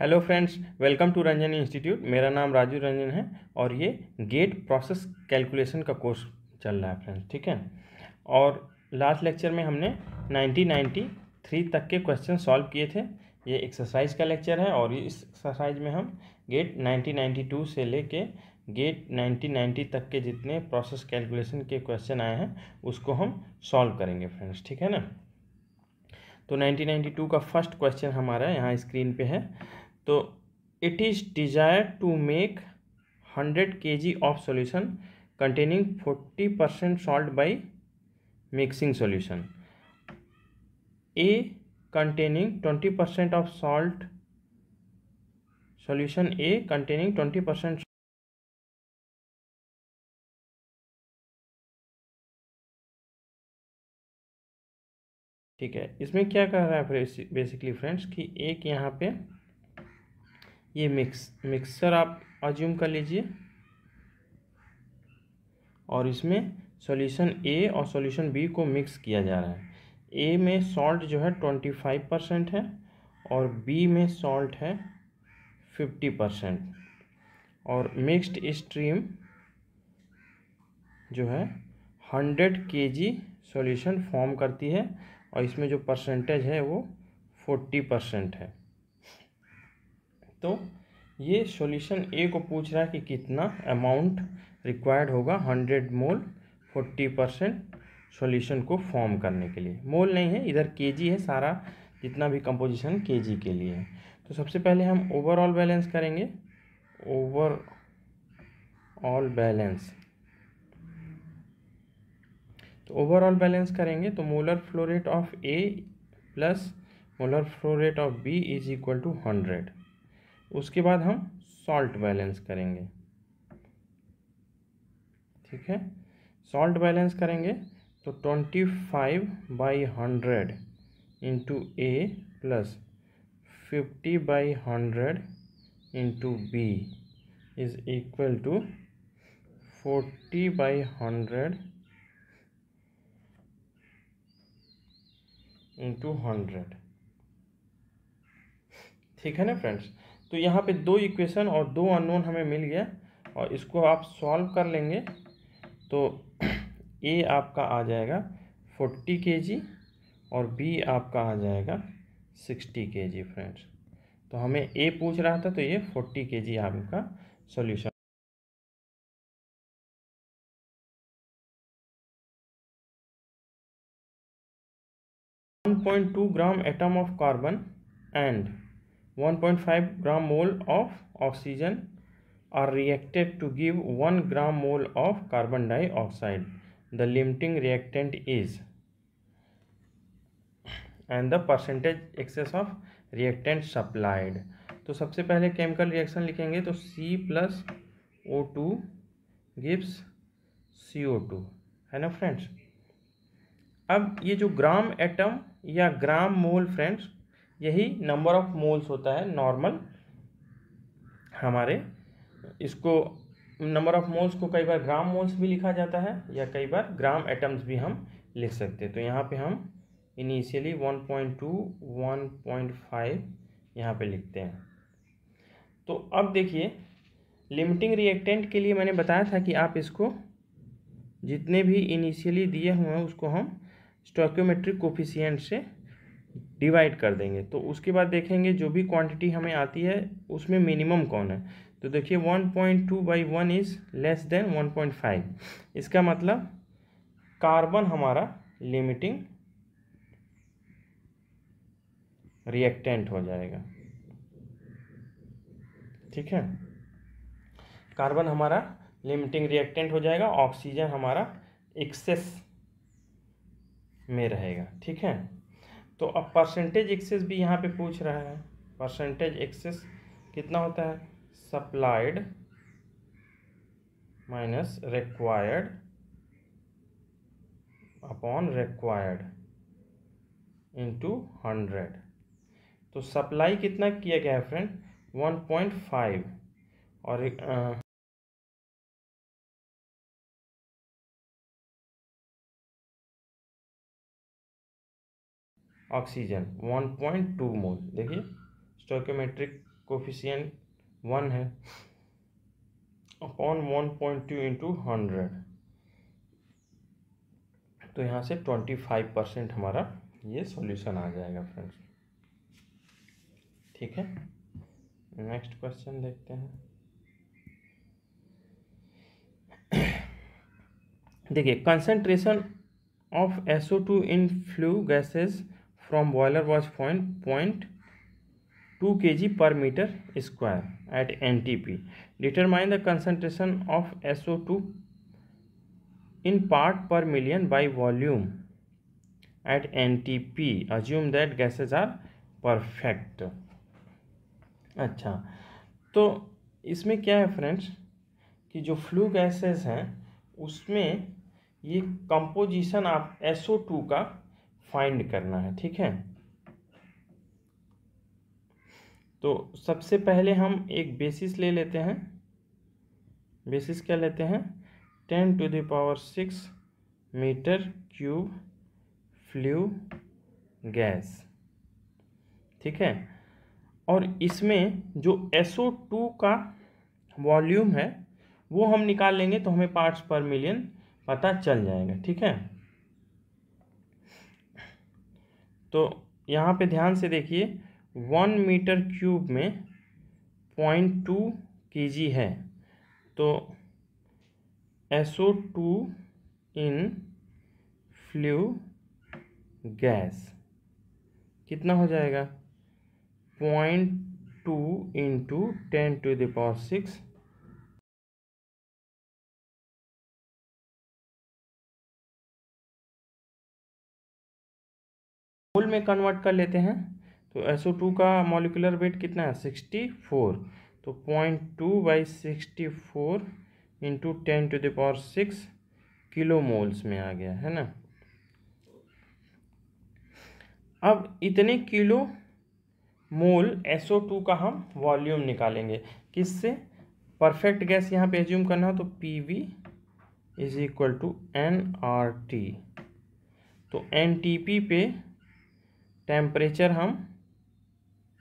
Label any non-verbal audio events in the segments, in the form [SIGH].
Hello friends welcome to Ranjan institute मेरा नाम राजू रंजन है और ये गेट प्रोसेस कैलकुलेशन का कोर्स चल रहा है फ्रेंड्स ठीक है और लास्ट लेक्चर में हमने 1993 तक के क्वेश्चन सॉल्व किए थे ये एक्सरसाइज का लेक्चर है और इस एक्सरसाइज में हम गेट 1992 से लेके गेट 1990 तक के जितने प्रोसेस कैलकुलेशन के क्वेश्चन आए हैं उसको हम सॉल्व करेंगे फ्रेंड्स ठीक है ना तो 1992 का फर्स्ट क्वेश्चन हमारा यहाँ स्क्रीन पे है तो it is desire to make hundred K G of solution containing forty percent salt by mixing solution A containing twenty percent of salt solution A containing twenty percent ठीक है इसमें क्या कह रहा है बेसिकली फ्रेंड्स कि एक यहाँ पे ये मिक्स मिक्सर आप अज्यूम कर लीजिए और इसमें सॉल्यूशन ए और सॉल्यूशन बी को मिक्स किया जा रहा है ए में सॉल्ट जो है ट्वेंटी फाइव परसेंट है और बी में सॉल्ट है फिफ्टी परसेंट और मिक्स्ड स्ट्रीम जो है हंड्रेड के जी सॉल्यूशन फॉर्म करती है और इसमें जो परसेंटेज है वो फोर्टी परसेंट है तो ये सॉल्यूशन ए को पूछ रहा है कि कितना अमाउंट रिक्वायर्ड होगा hundred mole forty percent solution को फॉर्म करने के लिए मोल नहीं है इधर के है सारा जितना भी कंपोजिशन जी के लिए है तो सबसे पहले हम ओवरऑल बैलेंस करेंगे ओवर ऑल बैलेंस तो ओवरऑल बैलेंस करेंगे तो molar flow rate of A plus molar flow rate of B is equal to hundred उसके बाद हम सॉल्ट बैलेंस करेंगे ठीक है सॉल्ट बैलेंस करेंगे तो twenty five by hundred into A plus fifty by hundred into B is equal to forty by hundred into hundred ठीक है ना फ्रेंड्स तो यहाँ पे दो इक्वेशन और दो अननोन हमें मिल गया और इसको आप सॉल्व कर लेंगे तो ए [CLEARS THROAT] आपका आ जाएगा फोर्टी के जी और बी आपका आ जाएगा सिक्सटी के जी फ्रेंड्स तो हमें ए पूछ रहा था तो ये फोर्टी के जी आपका solution one point two gram atom of carbon and 1.5 gram mole of oxygen are reacted to give 1 gram mole of carbon dioxide. The limiting reactant is and the percentage excess of reactant supplied. तो सबसे पहले chemical reaction लिखेंगे तो C plus O two gives C O two है ना friends अब ये जो ग्राम एटम या ग्राम मोल फ्रेंड्स यही नंबर ऑफ मोल्स होता है नॉर्मल हमारे इसको नंबर ऑफ मोल्स को कई बार ग्राम मोल्स भी लिखा जाता है या कई बार ग्राम एटम्स भी हम लिख सकते हैं तो यहाँ पे हम इनिशियली 1.2 1.5 यहाँ पर लिखते हैं तो अब देखिए लिमिटिंग रिएक्टेंट के लिए मैंने बताया था कि आप इसको जितने भी इनिशियली दिए हुए हैं उसको हम स्टोक्योमेट्रिक कोफिशियंट से डिवाइड कर देंगे तो उसके बाद देखेंगे जो भी क्वांटिटी हमें आती है उसमें मिनिमम कौन है तो देखिए one point two by one is less than one point five इसका मतलब कार्बन हमारा लिमिटिंग रिएक्टेंट हो जाएगा ठीक है कार्बन हमारा लिमिटिंग रिएक्टेंट हो जाएगा ऑक्सीजन हमारा एक्सेस में रहेगा ठीक है तो अब परसेंटेज एक्सेस भी यहाँ पे पूछ रहा है परसेंटेज एक्सेस कितना होता है supplied minus required upon required into hundred तो सप्लाई कितना किया गया है फ्रेंड वन पॉइंट फाइव और ऑक्सीजन 1.2 मोल देखिए स्टोक्योमेट्रिक कोफिशियंट वन है upon one point two into hundred तो यहाँ से ट्वेंटी फाइव परसेंट हमारा ये सॉल्यूशन आ जाएगा फ्रेंड्स ठीक है नेक्स्ट क्वेश्चन देखते हैं [COUGHS] देखिए concentration of SO two in flue gases from boiler was point point two K G per metre square at N T P determine the concentration of S O two in part per million by volume at N T P assume that gases are perfect अच्छा तो इसमें क्या है friends कि जो flu gases हैं उसमें ये कंपोजिशन आप एस ओ टू का फाइंड करना है ठीक है तो सबसे पहले हम एक बेसिस ले लेते हैं बेसिस क्या लेते हैं ten to the power six metre cube flue gas ठीक है और इसमें जो एस टू का वॉल्यूम है वो हम निकाल लेंगे तो हमें पार्ट्स पर मिलियन पता चल जाएगा ठीक है तो यहाँ पे ध्यान से देखिए वन मीटर क्यूब में पॉइंट टू के जी है तो SO two in flue gas कितना हो जाएगा point two into ten to the power six mole में कन्वर्ट कर लेते हैं तो टू का मॉलिकुलर वेट कितना है सिक्सटी फोर तो point two by sixty four into ten to the power six kilo moles में आ गया है ना अब इतने किलो मोल SO2 का हम वॉल्यूम निकालेंगे किससे परफेक्ट गैस यहाँ पे एज्यूम करना है तो P V is equal to N R T तो एन टी पी पे टेम्परेचर हम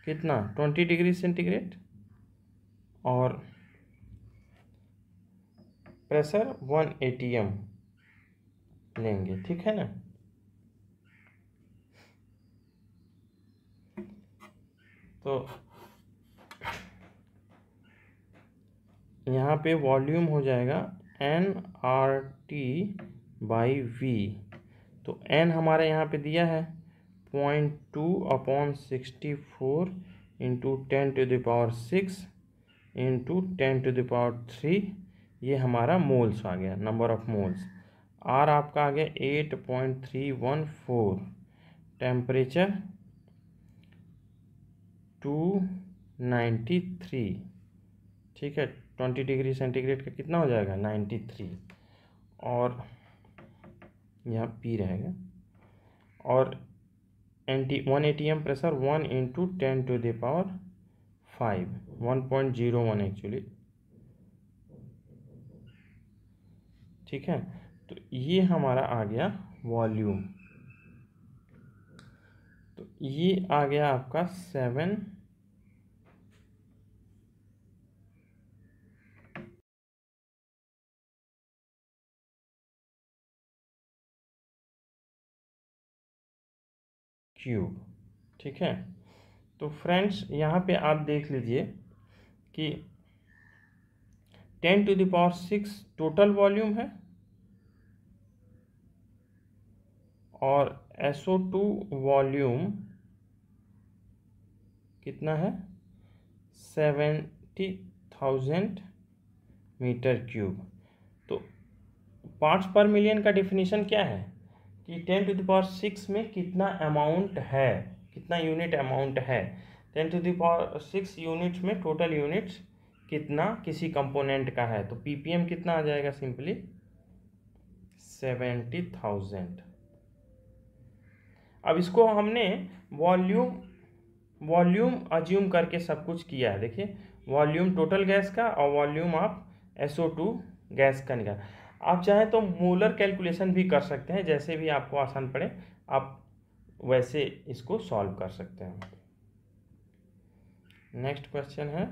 कितना ट्वेंटी डिग्री सेंटीग्रेड और pressure one A T M लेंगे ठीक है ना तो यहाँ पे वॉल्यूम हो जाएगा N R T by V तो एन हमारे यहाँ पे दिया है point two upon sixty four into ten to the power six into ten to the power three ये हमारा मोल्स आ गया नंबर ऑफ मोल्स आर आपका आ गया eight point three one four temperature two ninety three ठीक है ट्वेंटी डिग्री सेंटीग्रेड का कितना हो जाएगा नाइन्टी थ्री और यहाँ पी रहेगा और एंटी one A T M pressure one into ten to the power five one point zero one actually ठीक है तो ये हमारा आ गया वॉल्यूम तो ये आ गया आपका सेवन क्यूब ठीक है तो फ्रेंड्स यहाँ पे आप देख लीजिए कि ten to the power six total volume है और एसओ टू वॉल्यूम कितना है सेवेंटी थाउजेंड मीटर क्यूब तो पार्ट्स पर मिलियन का डिफिनीशन क्या है कि टेन टू दावर सिक्स में कितना अमाउंट है कितना यूनिट अमाउंट है ten to the power six unit में टोटल यूनिट्स कितना किसी कंपोनेंट का है तो पी कितना आ जाएगा सिंपली सेवेंटी थाउजेंड अब इसको हमने वॉल्यूम वॉल्यूम अज्यूम करके सब कुछ किया है देखिए वॉल्यूम टोटल गैस का और वॉल्यूम ऑफ एसओ टू गैस का निकाल आप चाहें तो मोलर कैलकुलेशन भी कर सकते हैं जैसे भी आपको आसान पड़े आप वैसे इसको सॉल्व कर सकते हैं नेक्स्ट क्वेश्चन है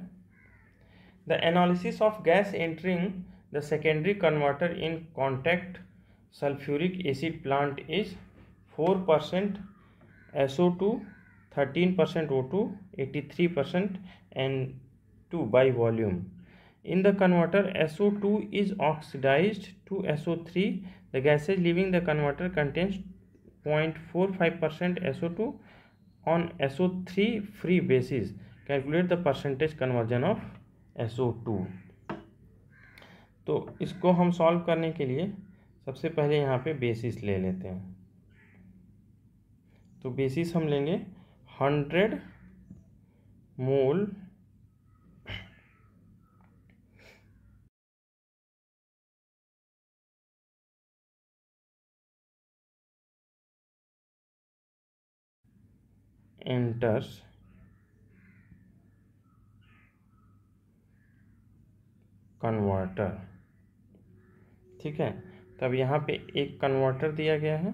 the analysis of gas entering the secondary converter in contact sulphuric acid plant is four percent S O two thirteen percent O two eighty three percent N two by volume In the converter, SO2 is oxidized to SO3. The gases leaving the converter contains 0.45% SO2 on SO3 free basis. Calculate the percentage conversion of SO2. तो इसको हम solve करने के लिए सबसे पहले यहाँ पे बेसिस ले लेते हैं तो बेसिस हम लेंगे हंड्रेड मोल enters कन्वर्टर ठीक है तब तो यहाँ पे एक कन्वर्टर दिया गया है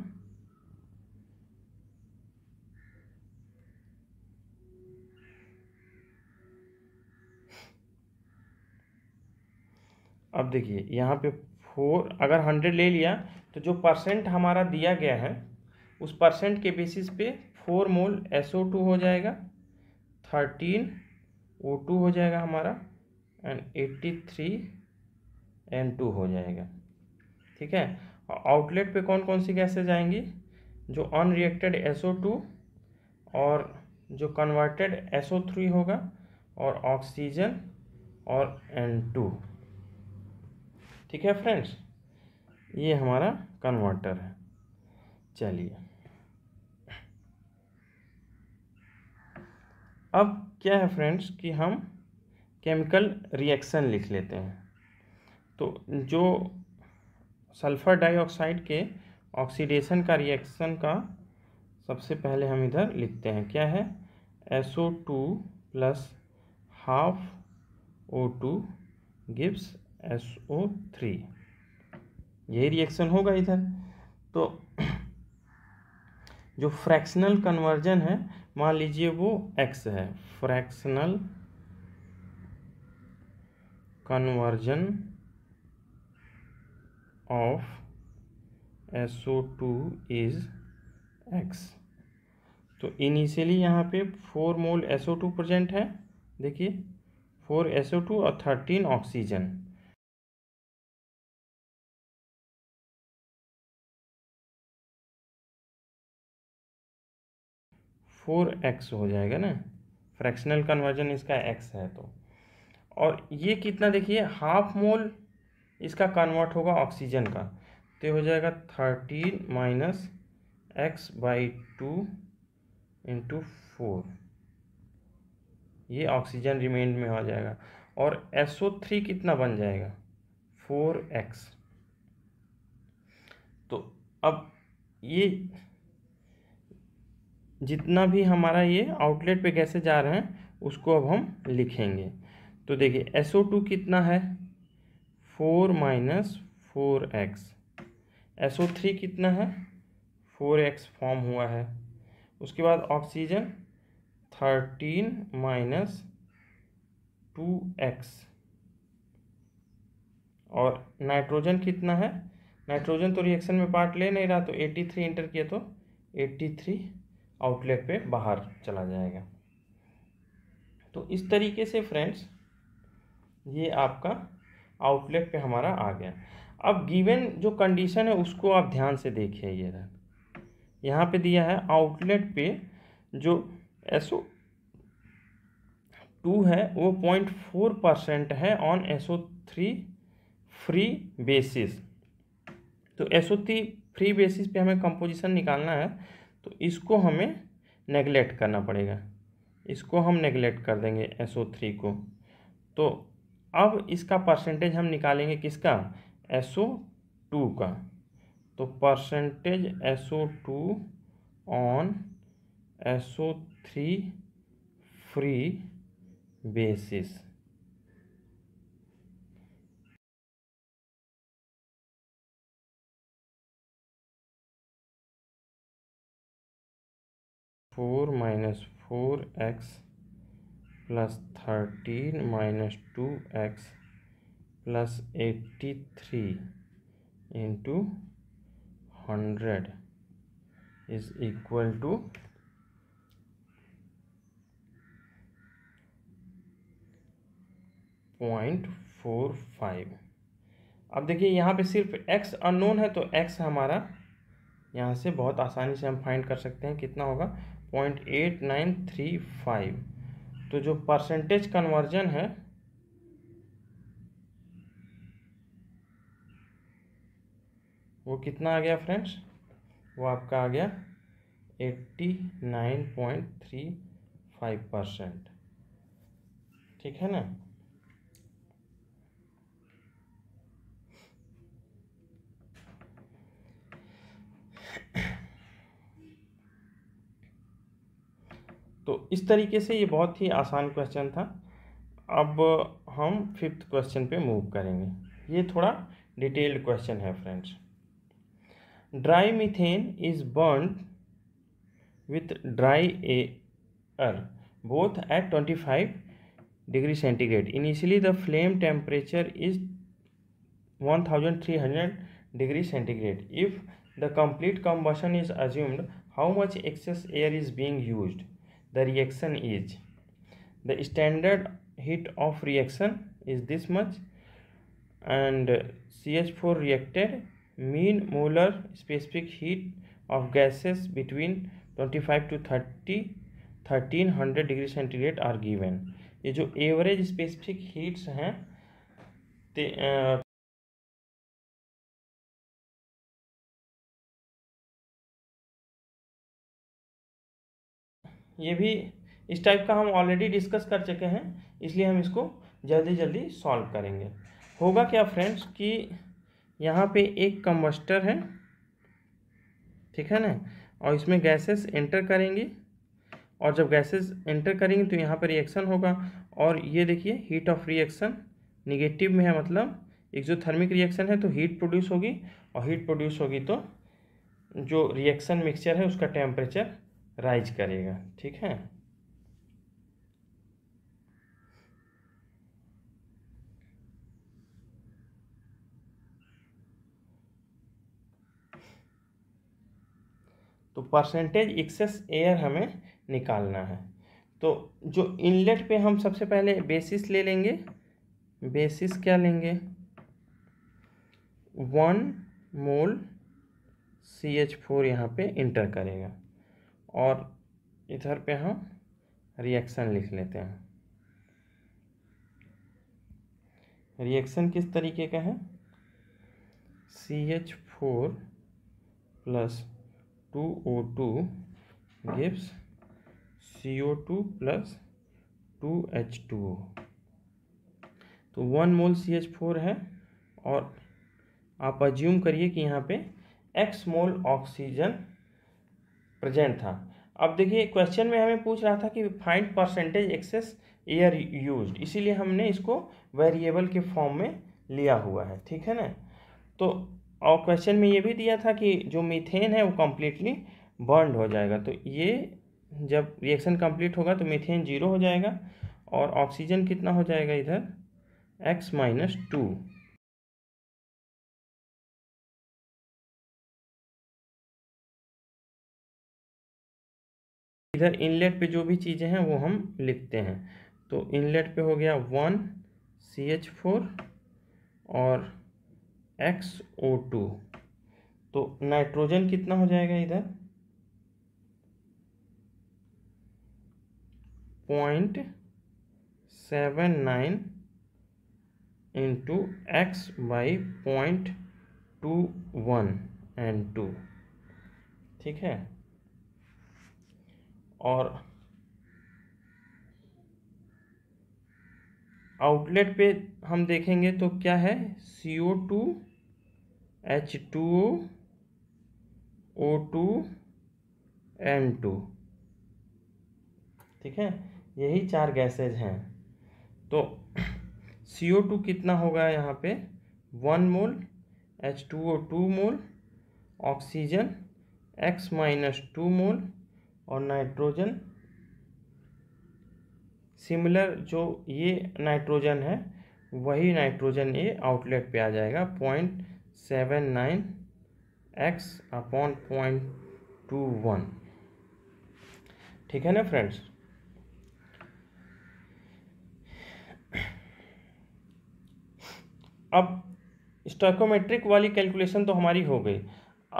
अब देखिए यहाँ पे फोर अगर हंड्रेड ले लिया तो जो परसेंट हमारा दिया गया है उस परसेंट के बेसिस पे four mole S O two हो जाएगा थर्टीन ओ टू हो जाएगा हमारा and eighty three N two हो जाएगा ठीक है आउटलेट पे कौन कौन सी गैसेज आएंगी जो अनरिएक्टेड एस ओ टू और जो कन्वर्टेड एस ओ थ्री होगा और ऑक्सीजन और एन टू ठीक है फ्रेंड्स ये हमारा कन्वर्टर है चलिए अब क्या है फ्रेंड्स कि हम केमिकल रिएक्शन लिख लेते हैं तो जो सल्फ़र डाइऑक्साइड के ऑक्सीडेशन का रिएक्शन का सबसे पहले हम इधर लिखते हैं क्या है S O two plus half O two gives S O three यही रिएक्शन होगा इधर तो जो फ्रैक्शनल कन्वर्जन है मान लीजिए वो एक्स है fractional conversion of S O two is X तो इनिशियली यहाँ पे four mole S O two present है देखिए फोर एस ओ टू और थर्टीन ऑक्सीजन फोर एक्स हो जाएगा ना फ्रैक्शनल कन्वर्जन इसका एक्स है तो और ये कितना देखिए हाफ मोल इसका कन्वर्ट होगा ऑक्सीजन का तो हो जाएगा thirteen minus X by two into four ये ऑक्सीजन रिमेंड में आ जाएगा और एस ओ थ्री कितना बन जाएगा फोर एक्स तो अब ये जितना भी हमारा ये आउटलेट पे गैसेज जा रहे हैं उसको अब हम लिखेंगे तो देखिए एस ओ टू कितना है four minus four X S O three कितना है फोर एक्स फॉर्म हुआ है उसके बाद oxygen thirteen minus two X और नाइट्रोजन कितना है नाइट्रोजन तो रिएक्शन में पार्ट ले नहीं रहा तो एट्टी थ्री इंटर किया तो एट्टी थ्री आउटलेट पे बाहर चला जाएगा तो इस तरीके से फ्रेंड्स ये आपका आउटलेट पे हमारा आ गया अब गिवन जो कंडीशन है उसको आप ध्यान से देखिए ये रहा यहाँ पे दिया है आउटलेट पे जो एस टू है वो पॉइंट फोर परसेंट है on S O three free basis तो एस थ्री फ्री बेसिस पे हमें कंपोजिशन निकालना है तो इसको हमें नेगलेक्ट करना पड़ेगा इसको हम नेगलेक्ट कर देंगे एस ओ थ्री को तो अब इसका परसेंटेज हम निकालेंगे किसका एस ओ टू का तो percentage S O two on S O three free basis four minus four X plus thirteen minus two X plus eighty three into hundred is equal to point four five अब देखिए यहाँ पे सिर्फ x unknown है तो x हमारा यहाँ से बहुत आसानी से हम फाइंड कर सकते हैं कितना होगा point eight nine three five तो जो परसेंटेज कन्वर्जन है वो कितना आ गया फ्रेंड्स वो आपका आ गया eighty nine point three five percent ठीक है ना इस तरीके से ये बहुत ही आसान क्वेश्चन था अब हम फिफ्थ क्वेश्चन पे मूव करेंगे ये थोड़ा डिटेल्ड क्वेश्चन है friends dry methane is burn with dry air both at twenty five degree centigrade initially the flame temperature is one thousand three hundred degree centigrade if the complete combustion is assumed how much excess air is being use the reaction is the standard heat of reaction is this much and CH4 reacted mean molar specific heat of gases between 25 to 30 1300 degree centigrade are given ये जो average specific heats हैं ये भी इस type का हम already discuss कर चुके हैं इसलिए हम इसको जल्दी जल्दी सॉल्व करेंगे होगा क्या फ्रेंड्स कि यहाँ पे एक कम्बस्टर है ठीक है ना और इसमें गैसेस एंटर करेंगे और जब गैसेस एंटर करेंगे तो यहाँ पर रिएक्शन होगा और ये देखिए हीट ऑफ रिएक्शन निगेटिव में है मतलब एक जो थर्मिक रिएक्शन है तो हीट प्रोड्यूस होगी और हीट प्रोड्यूस होगी तो जो रिएक्शन मिक्सचर है उसका टेम्परेचर राइज करेगा ठीक है तो परसेंटेज एक्सेस एयर हमें निकालना है तो जो इनलेट पे हम सबसे पहले बेसिस ले लेंगे बेसिस क्या लेंगे one mole C H four यहाँ पर इंटर करेगा और इधर पे हम रिएक्शन लिख लेते हैं रिएक्शन किस तरीके का है C H four plus two O two gives C O two plus two H two O तो one mole C H four है और आप अज्यूम करिए कि यहाँ पे एक्स मोल ऑक्सीजन प्रेजेंट था अब देखिए क्वेश्चन में हमें पूछ रहा था कि find percentage excess air use इसीलिए हमने इसको वेरिएबल के फॉर्म में लिया हुआ है ठीक है ना तो और क्वेश्चन में ये भी दिया था कि जो मीथेन है वो कम्प्लीटली बर्न हो जाएगा तो ये जब रिएक्शन कम्प्लीट होगा तो मीथेन जीरो हो जाएगा और ऑक्सीजन कितना हो जाएगा इधर एक्स माइनस टू इधर इनलेट पे जो भी चीज़ें हैं वो हम लिखते हैं तो इनलेट पे हो गया वन सी एच फोर और एक्स ओ टू तो नाइट्रोजन कितना हो जाएगा इधर point seven nine into X by point two one and two ठीक है और आउटलेट पे हम देखेंगे तो क्या है C O two H two O two N two ठीक है यही चार गैसेज हैं तो सी ओ टू कितना होगा यहाँ पे one mole H two O two mole oxygen X minus two mole और नाइट्रोजन सिमिलर जो ये नाइट्रोजन है वही नाइट्रोजन ये आउटलेट पे आ जाएगा point seven nine x upon point two one ठीक है ना फ्रेंड्स अब स्टोकोमेट्रिक वाली कैलकुलेशन तो हमारी हो गई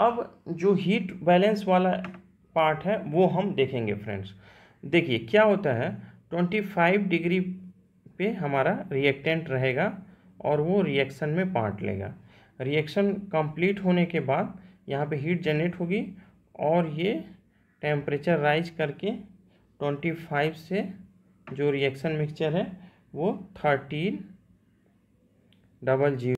अब जो हीट बैलेंस वाला पार्ट है वो हम देखेंगे फ्रेंड्स देखिए क्या होता है ट्वेंटी फाइव डिग्री पे हमारा रिएक्टेंट रहेगा और वो रिएक्शन में पार्ट लेगा रिएक्शन कंप्लीट होने के बाद यहाँ पे हीट जनरेट होगी और ये टेम्परेचर राइज करके ट्वेंटी फाइव से जो रिएक्शन मिक्सचर है वो थर्टीन डबल जीरो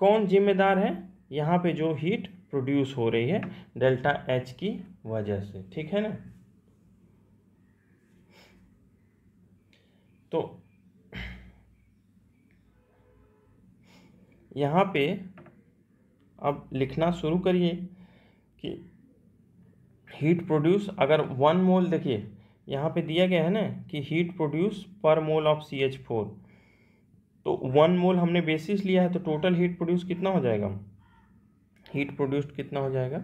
कौन जिम्मेदार है यहाँ पे जो हीट प्रोड्यूस हो रही है डेल्टा एच की वजह से ठीक है ना तो यहाँ पे अब लिखना शुरू करिए कि हीट प्रोड्यूस अगर वन मोल देखिए यहाँ पे दिया गया है ना कि heat produce per mole of C H four तो वन मोल हमने बेसिस लिया है तो टोटल हीट प्रोड्यूस कितना हो जाएगा हीट प्रोड्यूस्ड कितना हो जाएगा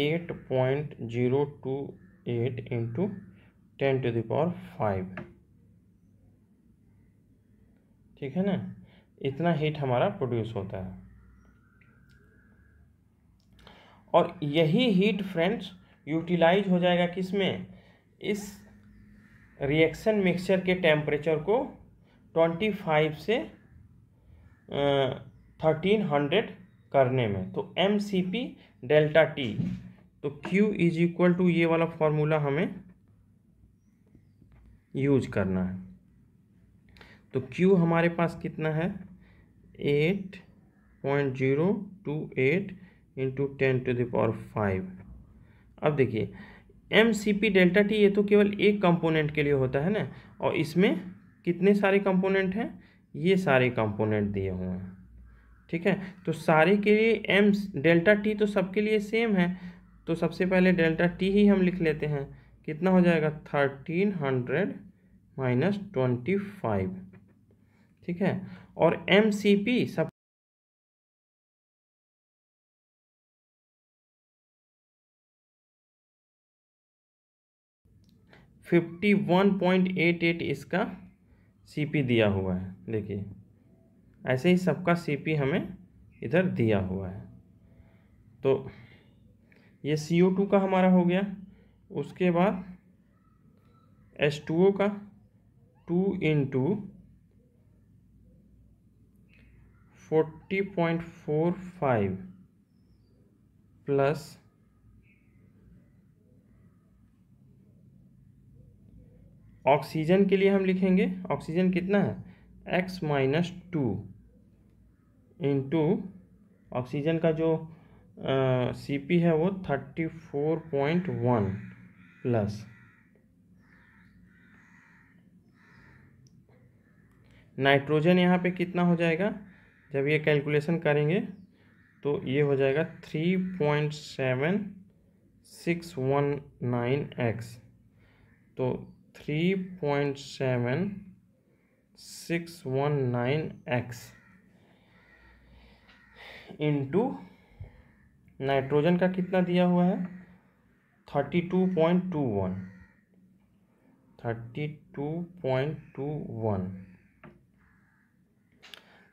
eight point zero two eight into ten to the power five ठीक है ना इतना हीट हमारा प्रोड्यूस होता है और यही हीट फ्रेंड्स यूटिलाइज हो जाएगा किसमें इस रिएक्शन मिक्सचर के टेम्परेचर को 25 से थर्टीन हंड्रेड करने में तो M C P delta T तो Q इज इक्वल टू ये वाला फॉर्मूला हमें यूज करना है तो Q हमारे पास कितना है eight point zero two eight into ten to the power five अब देखिए M C P delta T ये तो केवल एक कंपोनेंट के लिए होता है ना और इसमें कितने सारे कंपोनेंट हैं ये सारे कंपोनेंट दिए हुए हैं ठीक है तो सारे के लिए एम डेल्टा टी तो सबके लिए सेम है तो सबसे पहले डेल्टा टी ही हम लिख लेते हैं कितना हो जाएगा thirteen hundred minus twenty five ठीक है और एम सी पी सब fifty one point eight eight इसका सीपी दिया हुआ है देखिए ऐसे ही सबका सीपी हमें इधर दिया हुआ है तो ये सी ओ टू का हमारा हो गया उसके बाद एस टू ओ का two into forty point four five plus oxygen के लिए हम लिखेंगे ऑक्सीजन कितना है x minus two into oxygen का जो सी पी है वो thirty four point one plus nitrogen यहाँ पे कितना हो जाएगा जब ये कैलकुलेशन करेंगे तो ये हो जाएगा three point seven six one nine x तो three point seven six one nine x into nitrogen का कितना दिया हुआ है thirty two point two one thirty two point two one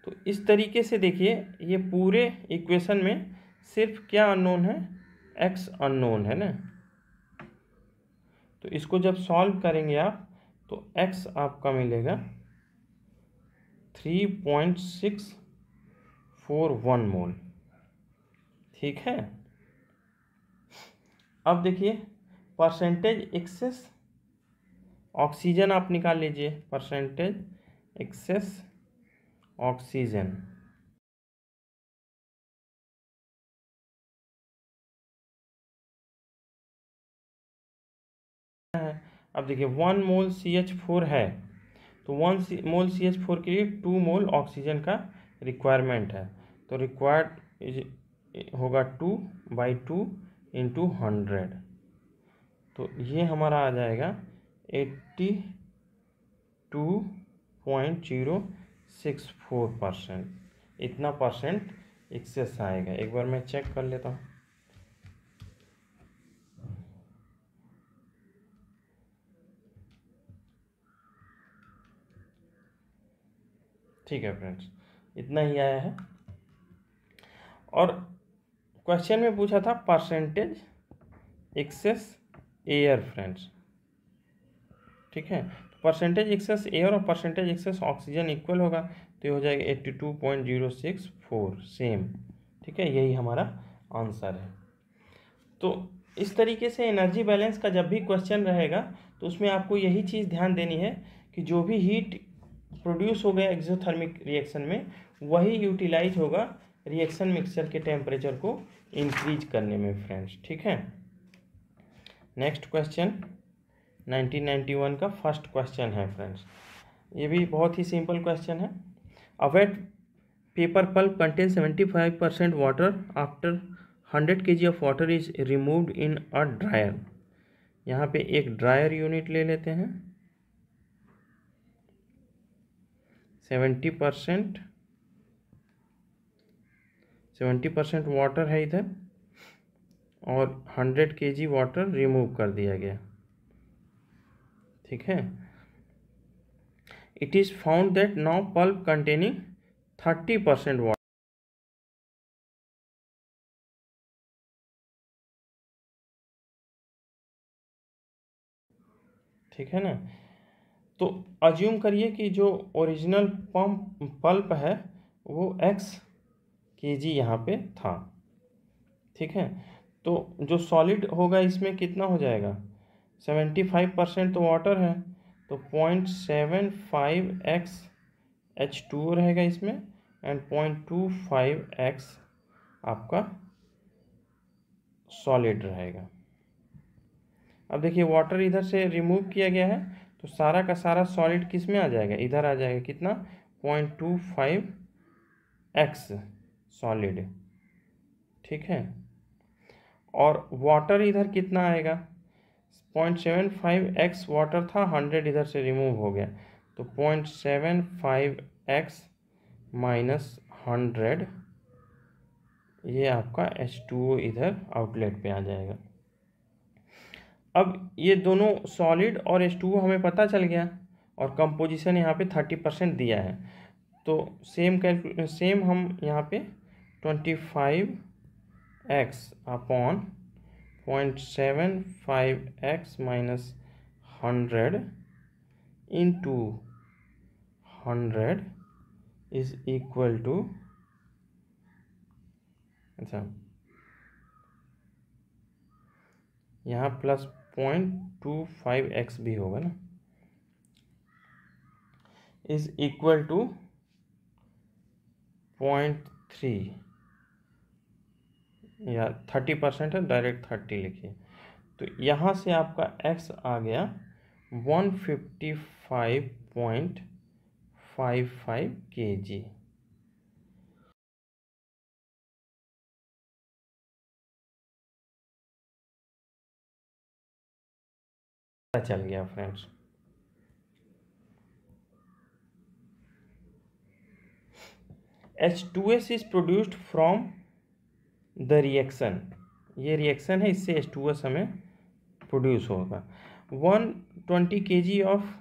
तो इस तरीके से देखिए ये पूरे इक्वेशन में सिर्फ क्या अननोन है एक्स अननोन है ना तो इसको जब सॉल्व करेंगे आप तो x आपका मिलेगा three point six four one mole ठीक है अब देखिए परसेंटेज एक्सेस ऑक्सीजन आप निकाल लीजिए परसेंटेज एक्सेस ऑक्सीजन है अब देखिए one mole C H four है तो one mole C H four के लिए टू मोल ऑक्सीजन का रिक्वायरमेंट है तो रिक्वायर्ड होगा two by two into hundred तो ये हमारा आ जाएगा eighty two point zero six four percent इतना परसेंट एक्सेस आएगा एक बार मैं चेक कर लेता हूँ ठीक है फ्रेंड्स इतना ही आया है और क्वेश्चन में पूछा था परसेंटेज एक्सेस एयर फ्रेंड्स ठीक है परसेंटेज एक्सेस एयर और परसेंटेज एक्सेस ऑक्सीजन इक्वल होगा तो ये हो जाएगा eighty two point zero six four same ठीक है यही हमारा आंसर है तो इस तरीके से एनर्जी बैलेंस का जब भी क्वेश्चन रहेगा तो उसमें आपको यही चीज़ ध्यान देनी है कि जो भी हीट प्रोड्यूस हो गया एक्जोथर्मिक रिएक्शन में वही यूटिलाइज होगा रिएक्शन मिक्सचर के टेम्परेचर को इंक्रीज करने में फ्रेंड्स ठीक है नेक्स्ट क्वेश्चन 1991 का फर्स्ट क्वेश्चन है फ्रेंड्स ये भी बहुत ही सिंपल क्वेश्चन है a wet paper pulp contain seventy five percent water after hundred K G of water is removed in a dryer यहाँ पे एक ड्रायर यूनिट ले लेते हैं seventy percent seventy percent water है इधर और हंड्रेड के जी वाटर रिमूव कर दिया गया ठीक है it is found that now pulp containing thirty percent water ठीक है ना तो अज्यूम करिए कि जो ओरिजिनल पम्प पल्प है वो एक्स के जी यहाँ पे था ठीक है तो जो सॉलिड होगा इसमें कितना हो जाएगा सेवेंटी फाइव परसेंट तो वाटर है तो point seven five x H two रहेगा इसमें and point two five x आपका सॉलिड रहेगा अब देखिए वाटर इधर से रिमूव किया गया है तो सारा का सारा सॉलिड किस में आ जाएगा इधर आ जाएगा कितना point two five x solid ठीक है और वाटर इधर कितना आएगा point seven five x water था हंड्रेड इधर से रिमूव हो गया तो point seven five x minus hundred ये आपका एच टू ओ इधर आउटलेट पे आ जाएगा अब ये दोनों सॉलिड और एस टू हमें पता चल गया और कंपोजिशन यहाँ पे थर्टी परसेंट दिया है तो सेम कैलकुल सेम हम यहाँ पे twenty five x upon point seven five x minus hundred into hundred is equal to अच्छा यहाँ plus point two five x भी होगा ना is equal to point three या थर्टी परसेंट है डायरेक्ट थर्टी लिखिए तो यहाँ से आपका एक्स आ गया one fifty five point five five K G पता चल गया friends H two S is produced from the reaction ये रिएक्शन है इससे एच टू एस हमें प्रोड्यूस होगा one twenty K G of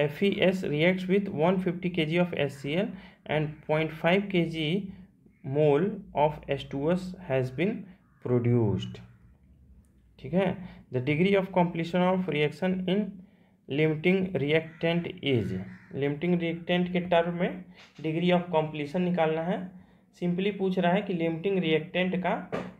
F E S react with one fifty K G of S C L and point five K G mole of S two S has been produced ठीक है the degree of completion of reaction in limiting reactant is limiting reactant के term में degree of completion निकालना है simply पूछ रहा है कि लिमिटिंग रिएक्टेंट का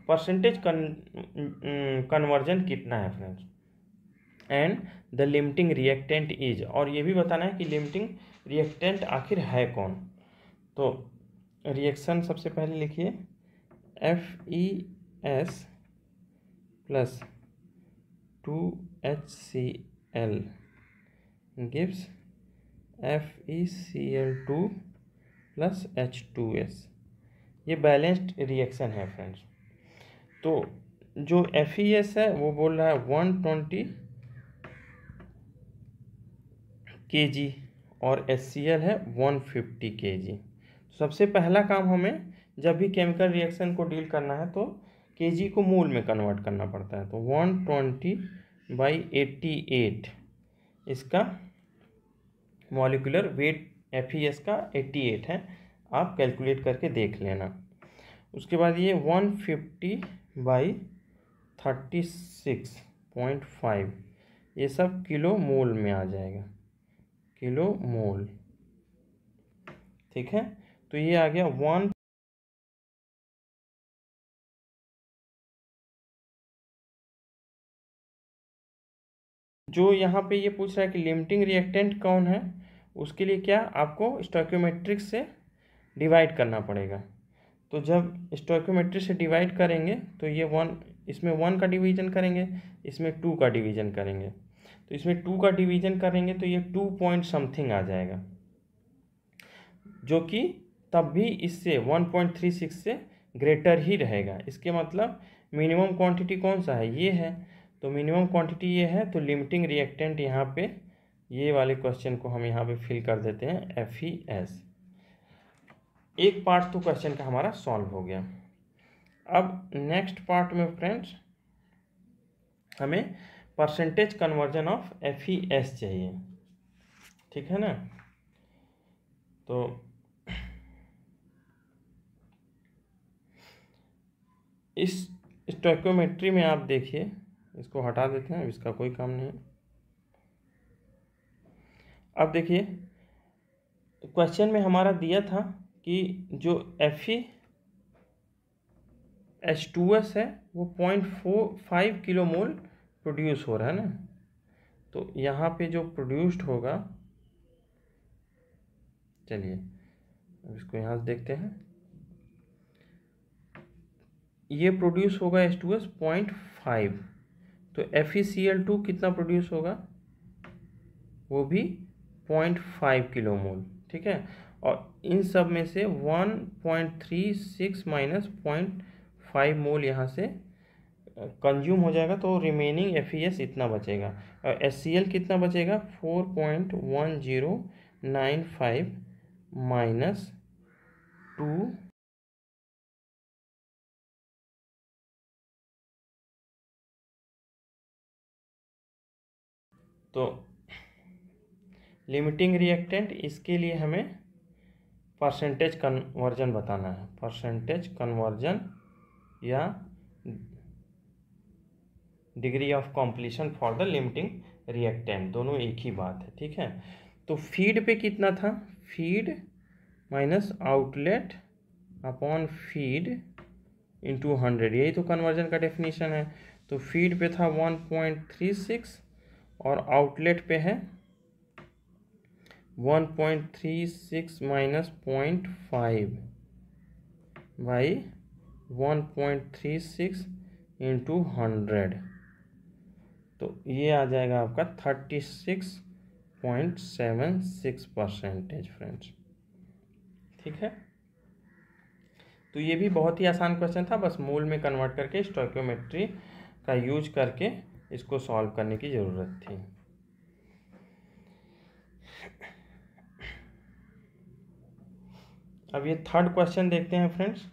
परसेंटेज कन्वर्जन mm, कितना है friends and the limiting reactant is और ये भी बताना है कि लिमिटिंग रिएक्टेंट आखिर है कौन तो रिएक्शन सबसे पहले लिखिए F E S plus two H C L F E C L two plus H two S ये बैलेंस्ड रिएक्शन है फ्रेंड्स तो जो एफ ई एस है वो बोल रहा है वन ट्वेंटी के जी और एस है वन फिफ्टी के जी सबसे पहला काम हमें जब भी केमिकल रिएक्शन को डील करना है तो के को मूल में कन्वर्ट करना पड़ता है तो one twenty by eighty eight इसका molecular weight F E S का एट्टी एट है आप कैलकुलेट करके देख लेना उसके बाद ये one fifty by thirty six point five ये सब किलो मोल में आ जाएगा किलो मोल ठीक है तो ये आ गया वन जो यहाँ पे ये पूछ रहा है कि लिमिटिंग रिएक्टेंट कौन है उसके लिए क्या आपको स्टोक्योमेट्रिक से डिवाइड करना पड़ेगा तो जब स्टोक्योमेट्रिक से डिवाइड करेंगे तो ये वन इसमें वन का डिवीजन करेंगे इसमें टू का डिवीजन करेंगे तो इसमें टू का डिवीजन करेंगे तो ये टू पॉइंट समथिंग आ जाएगा जो कि तब भी इससे वन पॉइंट थ्री सिक्स से ग्रेटर ही रहेगा इसके मतलब मिनिमम क्वांटिटी कौन सा है ये है तो मिनिमम क्वांटिटी ये है तो लिमिटिंग रिएक्टेंट यहाँ पे ये वाले क्वेश्चन को हम यहाँ पे फिल कर देते हैं एफ ई एस एक पार्ट तो क्वेश्चन का हमारा सॉल्व हो गया अब नेक्स्ट पार्ट में फ्रेंड्स हमें percentage conversion of F E S चाहिए ठीक है ना तो इस स्टोक्योमेट्री में आप देखिए इसको हटा देते हैं इसका कोई काम नहीं अब देखिए क्वेश्चन में हमारा दिया था कि जो F E H two S है वो point four five kilo mole produce हो रहा है ना तो यहाँ पे जो प्रोड्यूस्ड होगा चलिए अब इसको यहाँ से देखते हैं ये प्रोड्यूस होगा H two S point five तो F E C L two कितना प्रोड्यूस होगा वो भी पॉइंट फाइव किलो मोल ठीक है और इन सब में से one point three six minus point five mole यहाँ से कंज्यूम हो जाएगा तो रिमेनिंग एफ ई एस इतना बचेगा और एस सी एल कितना बचेगा four point one zero nine five minus two तो लिमिटिंग रिएक्टेंट इसके लिए हमें परसेंटेज कन्वर्जन बताना है परसेंटेज कन्वर्जन या degree of completion for the limiting reactant दोनों एक ही बात है ठीक है तो फीड पे कितना था feed minus outlet upon feed into hundred यही तो कन्वर्जन का डेफिनेशन है तो फीड पे था वन पॉइंट थ्री सिक्स और आउटलेट पे है one point three six minus point five by one point three six into hundred तो ये आ जाएगा आपका thirty six point seven six percentage friends ठीक है तो ये भी बहुत ही आसान क्वेश्चन था बस मूल में कन्वर्ट करके स्टोक्योमेट्री का यूज करके इसको सॉल्व करने की ज़रूरत थी अब ये थर्ड क्वेश्चन देखते हैं friends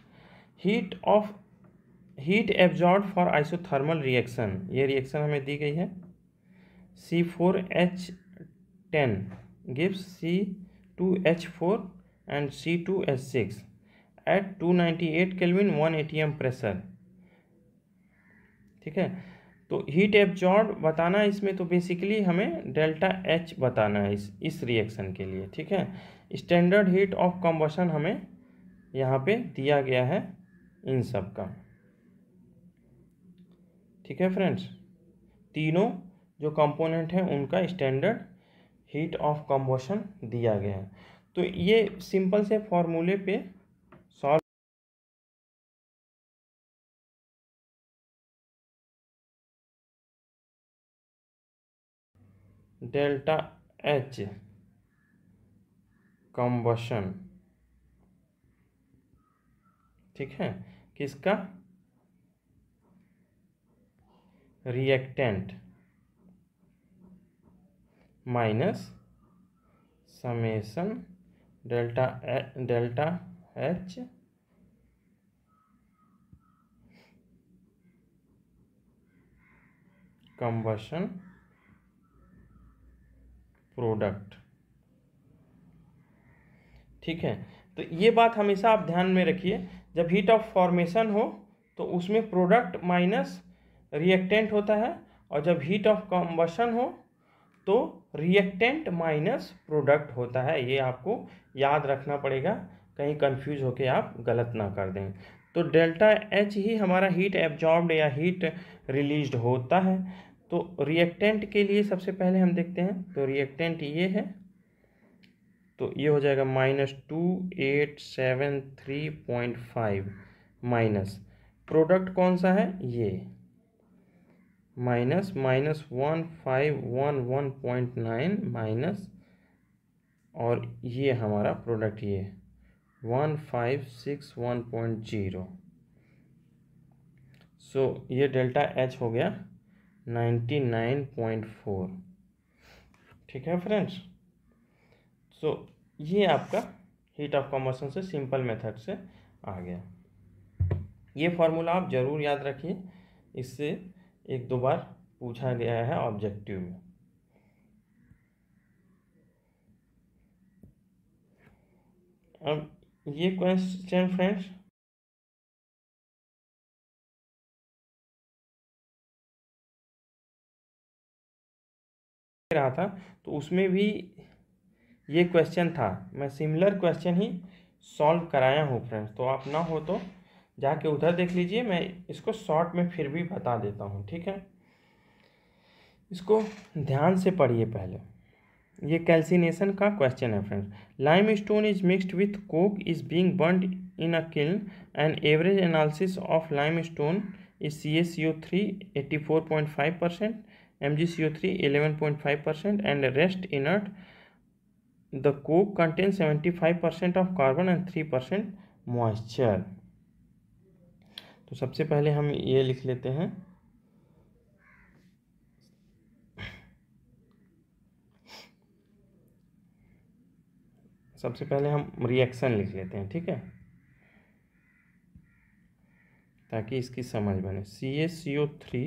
heat of heat absorb for isothermal reaction ये रिएक्शन हमें दी गई है C four H ten gives C two H four and C two H six at two ninety eight kelvin one A T M pressure ठीक है तो heat absorb बताना है इसमें तो बेसिकली हमें डेल्टा एच बताना है इस इस रिएक्शन के लिए ठीक है स्टैंडर्ड हीट ऑफ कम्बसन हमें यहाँ पे दिया गया है इन सब का ठीक है फ्रेंड्स तीनों जो कंपोनेंट हैं उनका स्टैंडर्ड हीट ऑफ कम्बसन दिया गया है तो ये सिंपल से फॉर्मूले पे डेल्टा एच कम्बशन ठीक है किसका reactant minus summation delta A, delta H combustion product ठीक है तो ये बात हमेशा आप ध्यान में रखिए जब हीट ऑफ फॉर्मेशन हो तो उसमें प्रोडक्ट माइनस रिएक्टेंट होता है और जब हीट ऑफ कॉम्बशन हो तो रिएक्टेंट माइनस प्रोडक्ट होता है ये आपको याद रखना पड़ेगा कहीं कंफ्यूज होकर आप गलत ना कर दें तो डेल्टा एच ही हमारा हीट एब्जॉर्ब या हीट रिलीज होता है तो रिएक्टेंट के लिए सबसे पहले हम देखते हैं तो रिएक्टेंट ये है तो ये हो जाएगा minus two eight seven three point five minus product कौन सा है ये minus minus one five one one point nine minus और ये हमारा प्रोडक्ट ये one five six one point zero so ये डेल्टा एच हो गया नाइन्टी नाइन पॉइंट फोर ठीक है फ्रेंड्स सो so, ये आपका हीट ऑफ कम्बसन से सिंपल मेथड से आ गया ये फार्मूला आप ज़रूर याद रखिए इससे एक दो बार पूछा गया है ऑब्जेक्टिव में अब ये क्वेश्चन फ्रेंड्स रहा था तो उसमें भी ये क्वेश्चन था मैं सिमिलर क्वेश्चन ही सॉल्व कराया हूँ फ्रेंड्स तो आप ना हो तो जाके उधर देख लीजिए मैं इसको शॉर्ट में फिर भी बता देता हूँ ठीक है इसको ध्यान से पढ़िए पहले ये कैल्सिनेशन का क्वेश्चन है friends limestone is mixed with coke is being burn in a kiln and average analysis of limestone is C S C O three eighty four point five percent M G C O three eleven point five percent and rest inert the coke contain seventy five percent of carbon and three percent moisture तो सबसे पहले हम ये लिख लेते हैं सबसे पहले हम रिएक्शन लिख लेते हैं ठीक है ताकि इसकी समझ बने सी ए सी ओ थ्री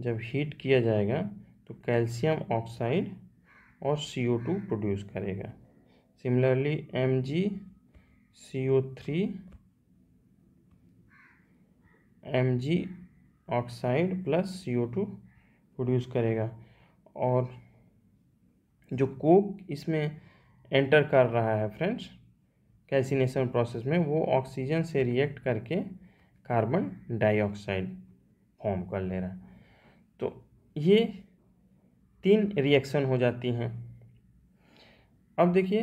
जब हीट किया जाएगा तो कैल्शियम ऑक्साइड और सी ओ टू प्रोड्यूस करेगा similarly M G C O three M G oxide plus C O two produce करेगा और जो कोक इसमें एंटर कर रहा है फ्रेंड्स कैल्सिनेशन प्रोसेस में वो ऑक्सीजन से रिएक्ट करके कार्बन डाइऑक्साइड फॉर्म कर ले रहा है ये तीन रिएक्शन हो जाती हैं अब देखिए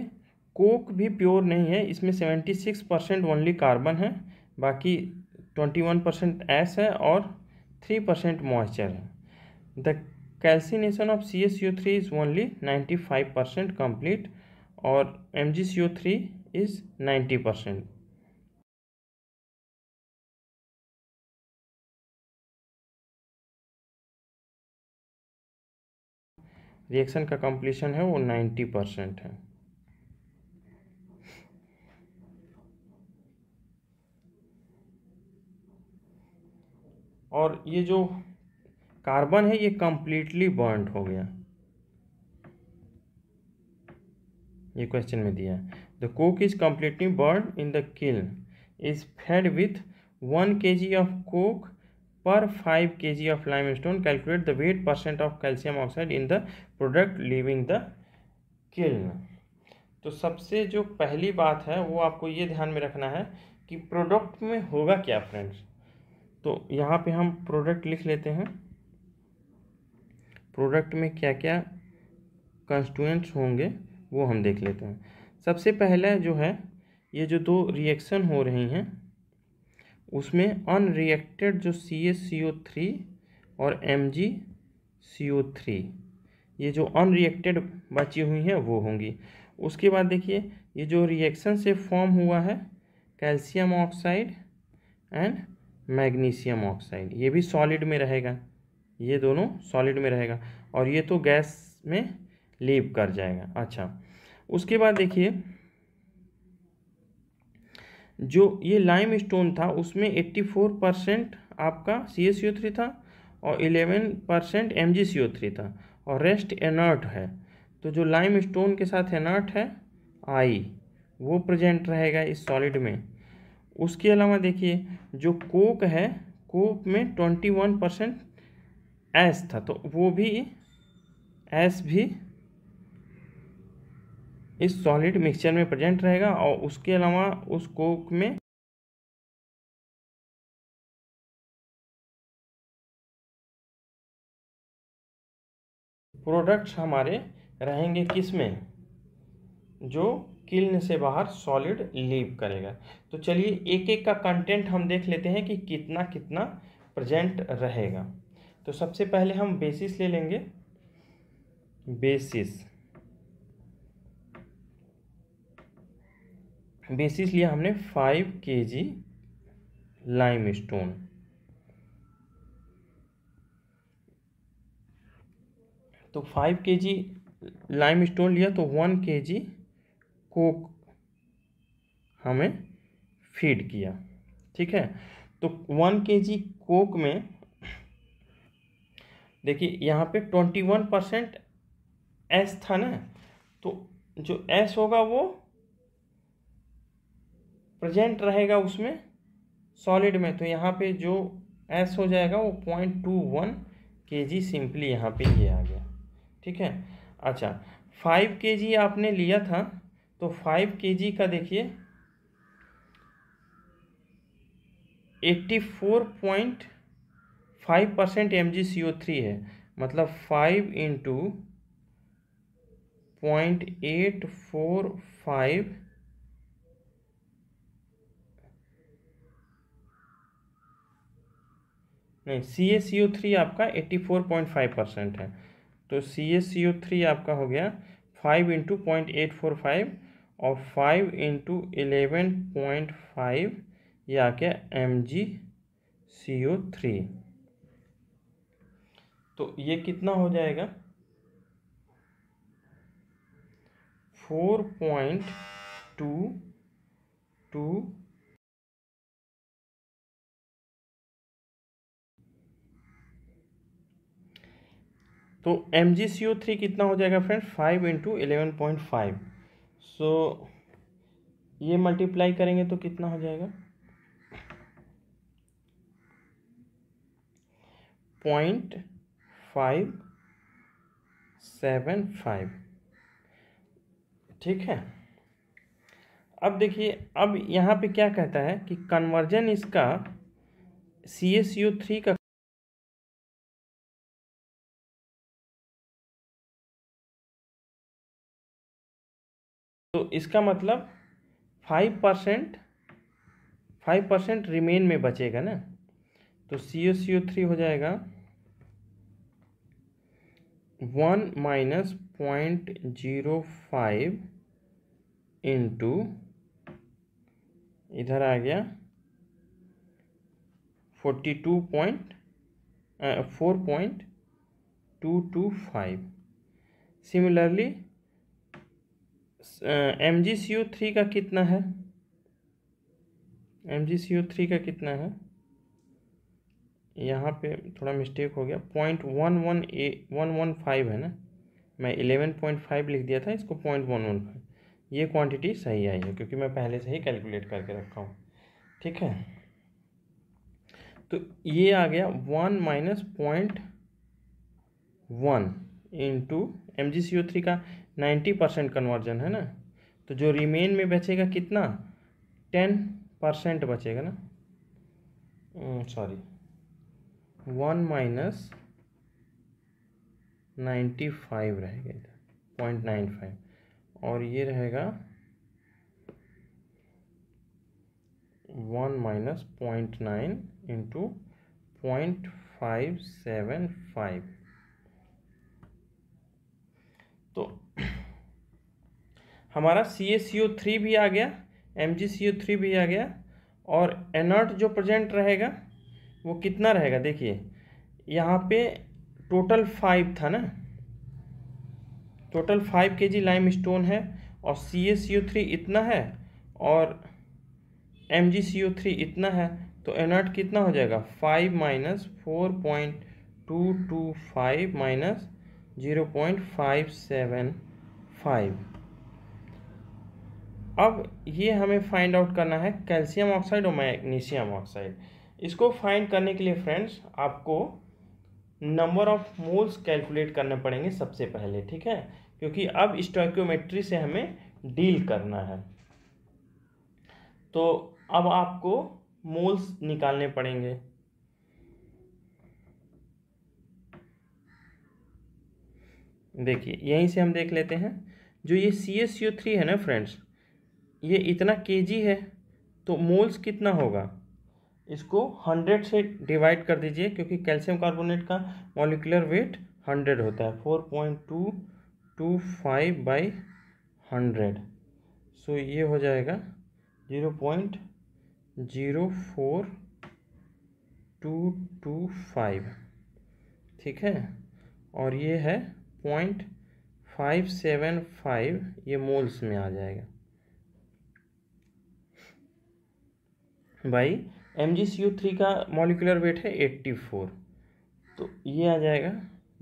कोक भी प्योर नहीं है इसमें seventy six percent only carbon है बाकी ट्वेंटी वन परसेंट एस है और थ्री परसेंट मॉइस्चर है the calcination of C S U three is only ninety five percent complete और M G C O three is ninety percent reaction का completion है वो ninety percent है और ये जो कार्बन है ये कंप्लीटली बर्न हो गया ये क्वेश्चन में दिया the coke is completely burn in the kiln is fed with one K G of coke के 5 of limestone calculate the weight percent of calcium oxide in the product living the kiln तो सबसे जो पहली बात है वो आपको ये ध्यान में रखना है कि प्रोडक्ट में होगा क्या फ्रेंड्स तो यहाँ पे हम प्रोडक्ट लिख लेते हैं प्रोडक्ट में क्या क्या कंस्टूएंट्स होंगे वो हम देख लेते हैं सबसे पहले जो है ये जो दो रिएक्शन हो रही हैं उसमें अनरिएक्टेड जो C S C O three और M G C O three ये जो अनरिएक्टेड बची हुई हैं वो होंगी उसके बाद देखिए ये जो रिएक्शन से फॉर्म हुआ है calcium oxide and magnesium oxide ये भी सॉलिड में रहेगा ये दोनों सॉलिड में रहेगा और ये तो गैस में लीव कर जाएगा अच्छा उसके बाद देखिए जो ये लाइम स्टोन था उसमें एट्टी फोर परसेंट आपका सी एस थ्री था और eleven percent M G C O three था और रेस्ट एनर्ट है तो जो लाइम स्टोन के साथ एनर्ट है आई वो प्रेजेंट रहेगा इस सॉलिड में उसके अलावा देखिए जो कोक है कोक में ट्वेंटी वन परसेंट एस था तो वो भी एस भी इस सॉलिड मिक्सचर में प्रेजेंट रहेगा और उसके अलावा उस कोक में प्रोडक्ट्स हमारे रहेंगे किस में जो किल्न से बाहर सॉलिड लीव करेगा तो चलिए एक एक का कंटेंट हम देख लेते हैं कि कितना कितना प्रेजेंट रहेगा तो सबसे पहले हम बेसिस ले लेंगे बेसिस बेसिस लिया हमने five K G lime stone तो five K G lime stone लिया तो वन के जी कोक हमें फीड किया ठीक है तो वन के जी कोक में देखिए यहाँ पे ट्वेंटी वन परसेंट एस था ना तो जो एस होगा वो प्रेजेंट रहेगा उसमें सॉलिड में तो यहाँ पे जो एस हो जाएगा वो पॉइंट टू वन के जी सिंपली यहाँ पे ये आ गया ठीक है अच्छा फाइव के जी आपने लिया था तो फाइव के जी का देखिए eighty four point five percent M G C O three है मतलब five into point eight four five नहीं C S C O three आपका eighty four point five percent है तो सी एस सी ओ थ्री आपका हो गया five into point eight four five और five into eleven point five ये आ गया M G C O three तो ये कितना हो जाएगा फोर पॉइंट टू टू तो M G C O three कितना हो जाएगा friend five into eleven point five so ये मल्टीप्लाई करेंगे तो कितना हो जाएगा पॉइंट फाइव सेवन फाइव ठीक है अब देखिए अब यहाँ पे क्या कहता है कि कन्वर्जन इसका सी एस यू थ्री का इसका मतलब five percent five percent remain में बचेगा ना तो सी ओ सी ओ थ्री हो जाएगा one minus point zero five into इधर आ गया forty two point four point two two five similarly M G C O three का कितना है M G C O three का कितना है यहाँ पे थोड़ा मिस्टेक हो गया point one one A one one five है ना मैं इलेवन पॉइंट फाइव लिख दिया था इसको पॉइंट वन वन फाइव ये क्वांटिटी सही आई है क्योंकि मैं पहले से ही कैलकुलेट करके रखा हूँ ठीक है तो ये आ गया one minus point one into M G C O three का नाइन्टी परसेंट कन्वर्जन है ना तो जो रिमेन में बचेगा कितना टेन परसेंट बचेगा ना sorry hmm, one minus ninety five रहेगा इधर पॉइंट नाइन फाइव और ये रहेगा one minus point nine into point five seven five तो हमारा सी एस सी ओ थ्री भी आ गया M G C O three भी आ गया और एनर्ट जो प्रेजेंट रहेगा वो कितना रहेगा देखिए यहाँ पे टोटल फाइव था ना total five K G lime stone है और सी ए सी ओ थ्री इतना है और M G C O three इतना है तो एनर्ट कितना हो जाएगा five minus four point two two five minus zero point five seven five अब ये हमें फाइंड आउट करना है कैल्शियम ऑक्साइड और मैग्नीशियम ऑक्साइड इसको फाइंड करने के लिए फ्रेंड्स आपको नंबर ऑफ मोल्स कैलकुलेट करने पड़ेंगे सबसे पहले ठीक है क्योंकि अब स्टोक्योमेट्री से हमें डील करना है तो अब आपको मोल्स निकालने पड़ेंगे देखिए यहीं से हम देख लेते हैं जो ये सी एस यू थ्री है ना फ्रेंड्स ये इतना जी है तो मोल्स कितना होगा इसको हंड्रेड से डिवाइड कर दीजिए क्योंकि कैल्शियम कार्बोनेट का मॉलिकुलर वेट हंड्रेड होता है four point two two five by hundred so ये हो जाएगा zero point zero four two two five ठीक है और ये है पॉइंट फाइव सेवन फाइव ये मोल्स में आ जाएगा by M G C U three का मॉलिकुलर वेट है एट्टी फोर तो ये आ जाएगा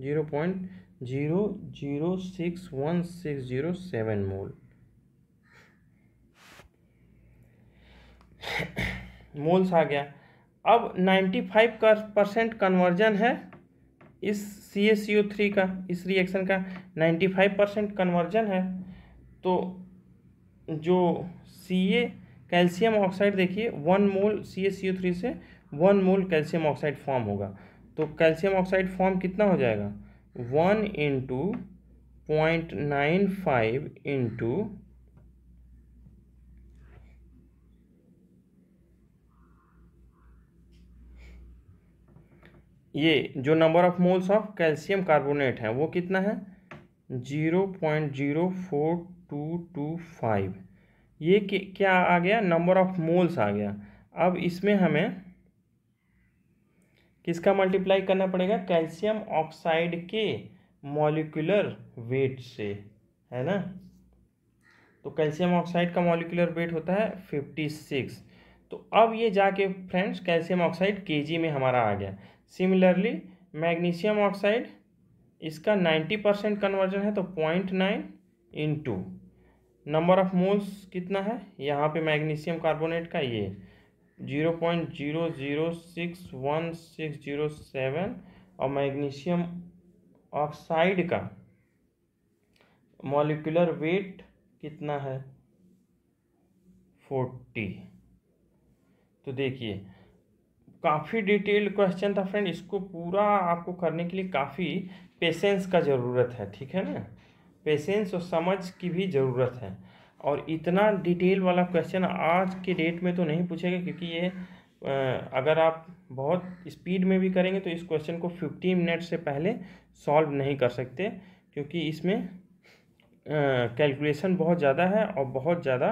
zero point zero zero six one six zero seven मोल मोल्स आ गया अब नाइन्टी फाइव का परसेंट कन्वर्जन है इस सी ए सी ओ थ्री का इस रिएक्शन का नाइन्टी फाइव परसेंट कन्वर्जन है तो जो सी ए कैल्शियम ऑक्साइड देखिए one mole C S U three से one mole calcium oxide form होगा तो कैल्शियम ऑक्साइड फॉर्म कितना हो जाएगा one into point nine five into ये जो number of moles of calcium carbonate है वो कितना है zero point zero four two two five ये क्या आ गया नंबर ऑफ मोल्स आ गया अब इसमें हमें किसका मल्टीप्लाई करना पड़ेगा कैल्शियम ऑक्साइड के मॉलिकुलर वेट से है ना तो कैल्शियम ऑक्साइड का मॉलिकुलर वेट होता है फिफ्टी सिक्स तो अब ये जाके फ्रेंड्स कैल्शियम ऑक्साइड केजी में हमारा आ गया सिमिलरली मैग्नीशियम ऑक्साइड इसका नाइन्टी परसेंट कन्वर्जन है तो point nine into number of moles कितना है यहाँ पे मैग्नीशियम कार्बोनेट का ये zero point zero zero six one six zero seven और मैग्नीशियम ऑक्साइड का मॉलिकुलर वेट कितना है फोर्टी तो देखिए काफ़ी डिटेल्ड क्वेश्चन था फ्रेंड इसको पूरा आपको करने के लिए काफ़ी पेशेंस का ज़रूरत है ठीक है ना पेशेंस और समझ की भी ज़रूरत है और इतना डिटेल वाला क्वेश्चन आज के डेट में तो नहीं पूछेगा क्योंकि ये अगर आप बहुत स्पीड में भी करेंगे तो इस क्वेश्चन को फिफ्टीन मिनट से पहले सॉल्व नहीं कर सकते क्योंकि इसमें कैलकुलेशन बहुत ज़्यादा है और बहुत ज़्यादा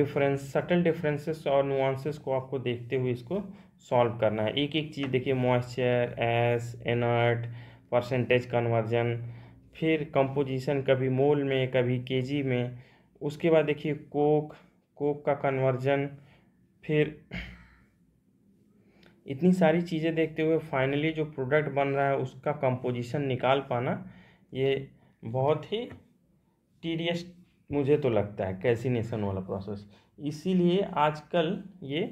डिफरेंस सटल डिफरेंसेस और नुआंसेस को आपको देखते हुए इसको सॉल्व करना है एक एक चीज़ देखिए moisture as inert percentage conversion फिर कंपोजिशन कभी मोल में कभी केजी में उसके बाद देखिए कोक कोक का कन्वर्जन फिर इतनी सारी चीज़ें देखते हुए फाइनली जो प्रोडक्ट बन रहा है उसका कंपोजिशन निकाल पाना ये बहुत ही टीडियस मुझे तो लगता है कैसिनेशन वाला प्रोसेस इसीलिए आजकल ये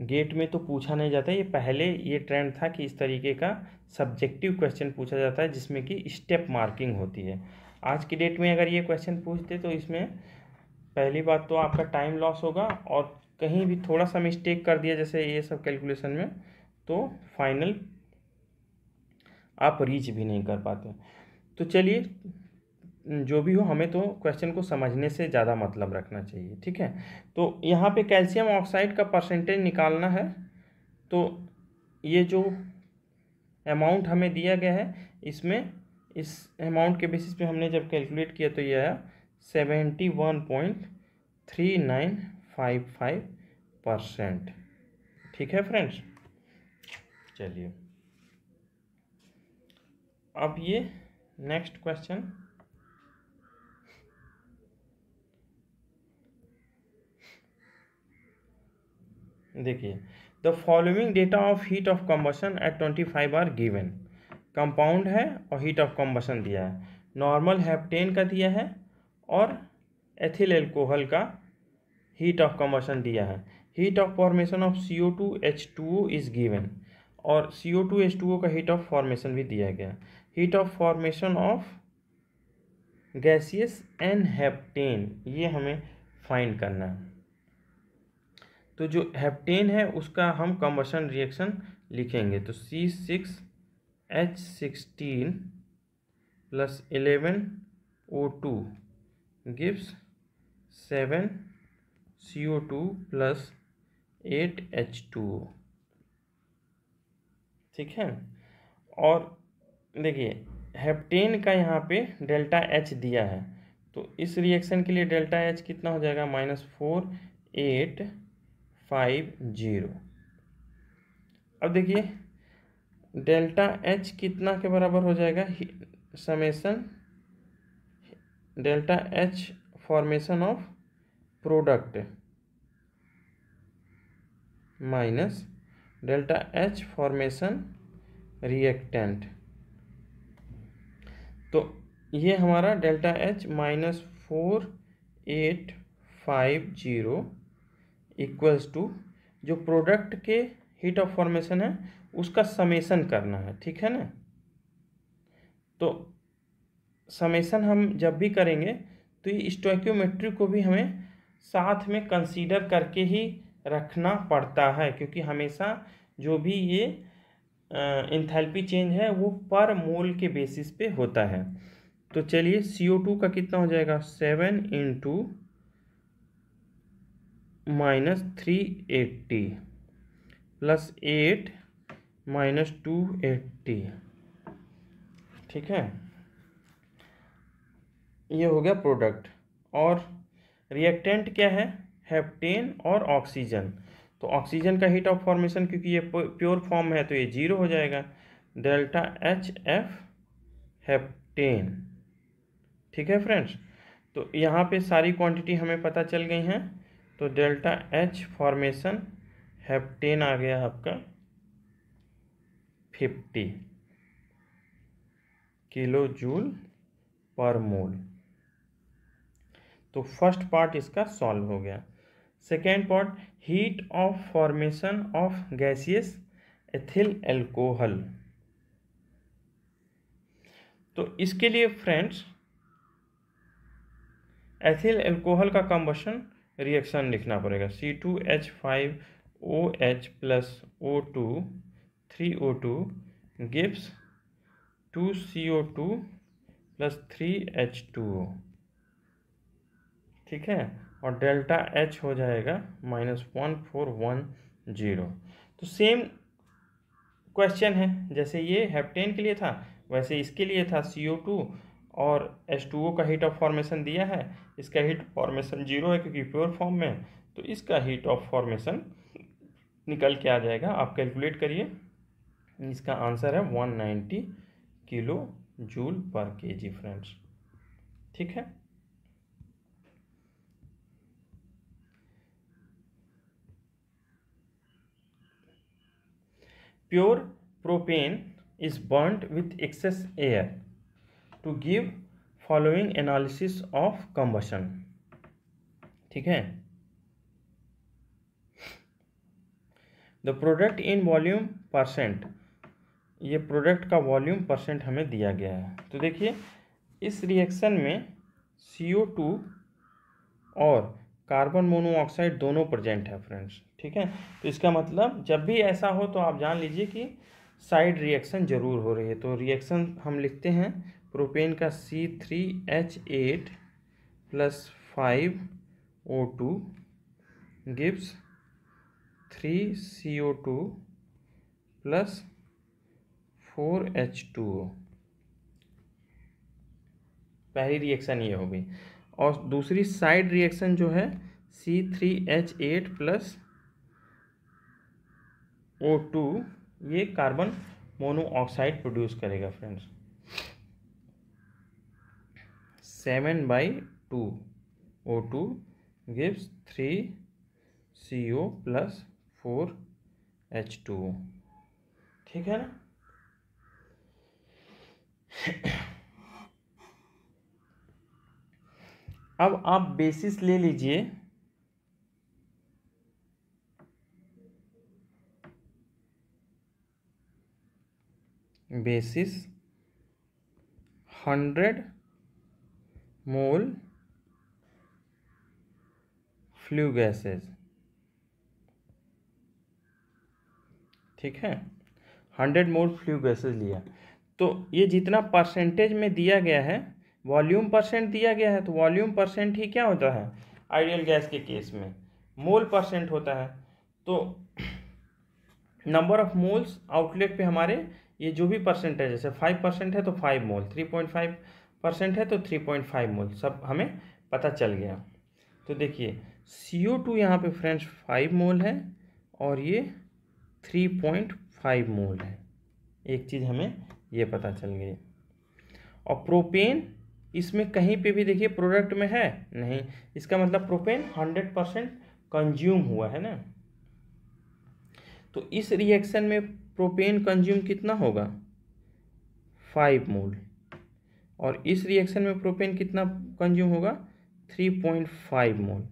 गेट में तो पूछा नहीं जाता ये पहले ये ट्रेंड था कि इस तरीके का सब्जेक्टिव क्वेश्चन पूछा जाता है जिसमें कि स्टेप मार्किंग होती है आज की डेट में अगर ये क्वेश्चन पूछते तो इसमें पहली बात तो आपका टाइम लॉस होगा और कहीं भी थोड़ा सा मिस्टेक कर दिया जैसे ये सब कैलकुलेशन में तो फाइनल आप रीच भी नहीं कर पाते तो चलिए जो भी हो हमें तो क्वेश्चन को समझने से ज़्यादा मतलब रखना चाहिए ठीक है तो यहाँ पे कैल्शियम ऑक्साइड का परसेंटेज निकालना है तो ये जो अमाउंट हमें दिया गया है इसमें इस अमाउंट के बेसिस पे हमने जब कैलकुलेट किया तो ये आया seventy one point three nine five five percent ठीक है फ्रेंड्स चलिए अब ये नेक्स्ट क्वेश्चन देखिए the following data of heat of combustion at twenty five are given compound है और हीट ऑफ कम्बसन दिया है नॉर्मल हैप्टेन का दिया है और एथिल एल्कोहल का हीट ऑफ कम्बसन दिया है heat of formation of C O two H two O is given और C O two H two O का हीट ऑफ फॉर्मेशन भी दिया गया heat of formation of gaseous N heptane ये हमें find करना है तो जो हेप्टेन है उसका हम कम्बसन रिएक्शन लिखेंगे तो C six H sixteen plus eleven O two gives seven C O two plus eight H two ठीक है और देखिए हेप्टेन का यहाँ पे डेल्टा एच दिया है तो इस रिएक्शन के लिए डेल्टा एच कितना हो जाएगा minus four eight five zero अब देखिए डेल्टा एच कितना के बराबर हो जाएगा summation delta H formation of product minus delta H formation reactant तो ये हमारा delta H minus four eight five zero equals to जो प्रोडक्ट के हीट ऑफ फॉर्मेशन है उसका समेसन करना है ठीक है ना तो समेसन हम जब भी करेंगे तो ये स्टोक्योमेट्री को भी हमें साथ में कंसीडर करके ही रखना पड़ता है क्योंकि हमेशा जो भी ये इंथैल्पी चेंज है वो पर मोल के बेसिस पे होता है तो चलिए सी ओ टू का कितना हो जाएगा seven into minus three eighty plus eight minus two eighty ठीक है ये हो गया प्रोडक्ट और रिएक्टेंट क्या है हेप्टेन और ऑक्सीजन तो ऑक्सीजन का हीट ऑफ फॉर्मेशन क्योंकि ये प्योर फॉर्म है तो ये जीरो हो जाएगा डेल्टा एच एफ हेप्टेन ठीक है फ्रेंड्स तो यहाँ पे सारी क्वांटिटी हमें पता चल गई हैं तो डेल्टा एच फॉर्मेशन हेप्टेन आ गया आपका फिफ्टी किलो जूल पर मोल तो फर्स्ट पार्ट इसका सॉल्व हो गया second part heat of formation of gaseous ethyl alcohol तो इसके लिए फ्रेंड्स एथिल एल्कोहल का कंबशन रिएक्शन लिखना पड़ेगा C two H five O H plus O two three O two gives two C O two plus three H two O ठीक है और delta H हो जाएगा minus one four one zero तो same question है जैसे ये heptane के लिए था वैसे इसके लिए था सी ओ टू और एस टू ओ का हीट ऑफ फॉर्मेशन दिया है इसका हीट फॉर्मेशन जीरो है क्योंकि प्योर फॉर्म में तो इसका हीट ऑफ फॉर्मेशन निकल के आ जाएगा आप कैलकुलेट करिए इसका आंसर है वन नाइन्टी किलो जूल पर के जी फ्रेंड्स ठीक है pure propane is burned with excess air to give following analysis of combustion ठीक है the product in volume percent ये प्रोडक्ट का वॉल्यूम परसेंट हमें दिया गया है तो देखिए इस रिएक्शन में सी ओ टू और कार्बन मोनोऑक्साइड दोनों प्रेजेंट है फ्रेंड्स ठीक है तो इसका मतलब जब भी ऐसा हो तो आप जान लीजिए कि साइड रिएक्शन ज़रूर हो रही है तो रिएक्शन हम लिखते हैं प्रोपेन का C three H eight plus five O two gives three C O two plus four H two O पहली रिएक्शन ये होगी और दूसरी साइड रिएक्शन जो है C three H eight plus O two ये कार्बन मोनोऑक्साइड प्रोड्यूस करेगा friends seven by two O two gives three C O plus four H two O ठीक है ना अब आप बेसिस ले लीजिए basis hundred mole flue gases ठीक है हंड्रेड मोल फ्लू गैसेस लिया तो ये जितना परसेंटेज में दिया गया है वॉल्यूम परसेंट दिया गया है तो वॉल्यूम परसेंट ही क्या होता है आइडियल गैस के केस में मोल परसेंट होता है तो नंबर ऑफ मोल्स आउटलेट पे हमारे ये जो भी परसेंटेज जैसे फाइव परसेंट है तो five mole three point five percent है तो थ्री पॉइंट फाइव मोल सब हमें पता चल गया तो देखिए सी ओ टू यहाँ पर फ्रेंड्स फाइव मोल है और ये थ्री पॉइंट फाइव मोल है एक चीज़ हमें ये पता चल गई और प्रोपेन इसमें कहीं पे भी देखिए प्रोडक्ट में है नहीं इसका मतलब प्रोपेन हंड्रेड परसेंट कंज्यूम हुआ है ना तो इस रिएक्शन में प्रोपेन कंज्यूम कितना होगा फाइव मोल और इस रिएक्शन में प्रोपेन कितना कंज्यूम होगा 3.5 मोल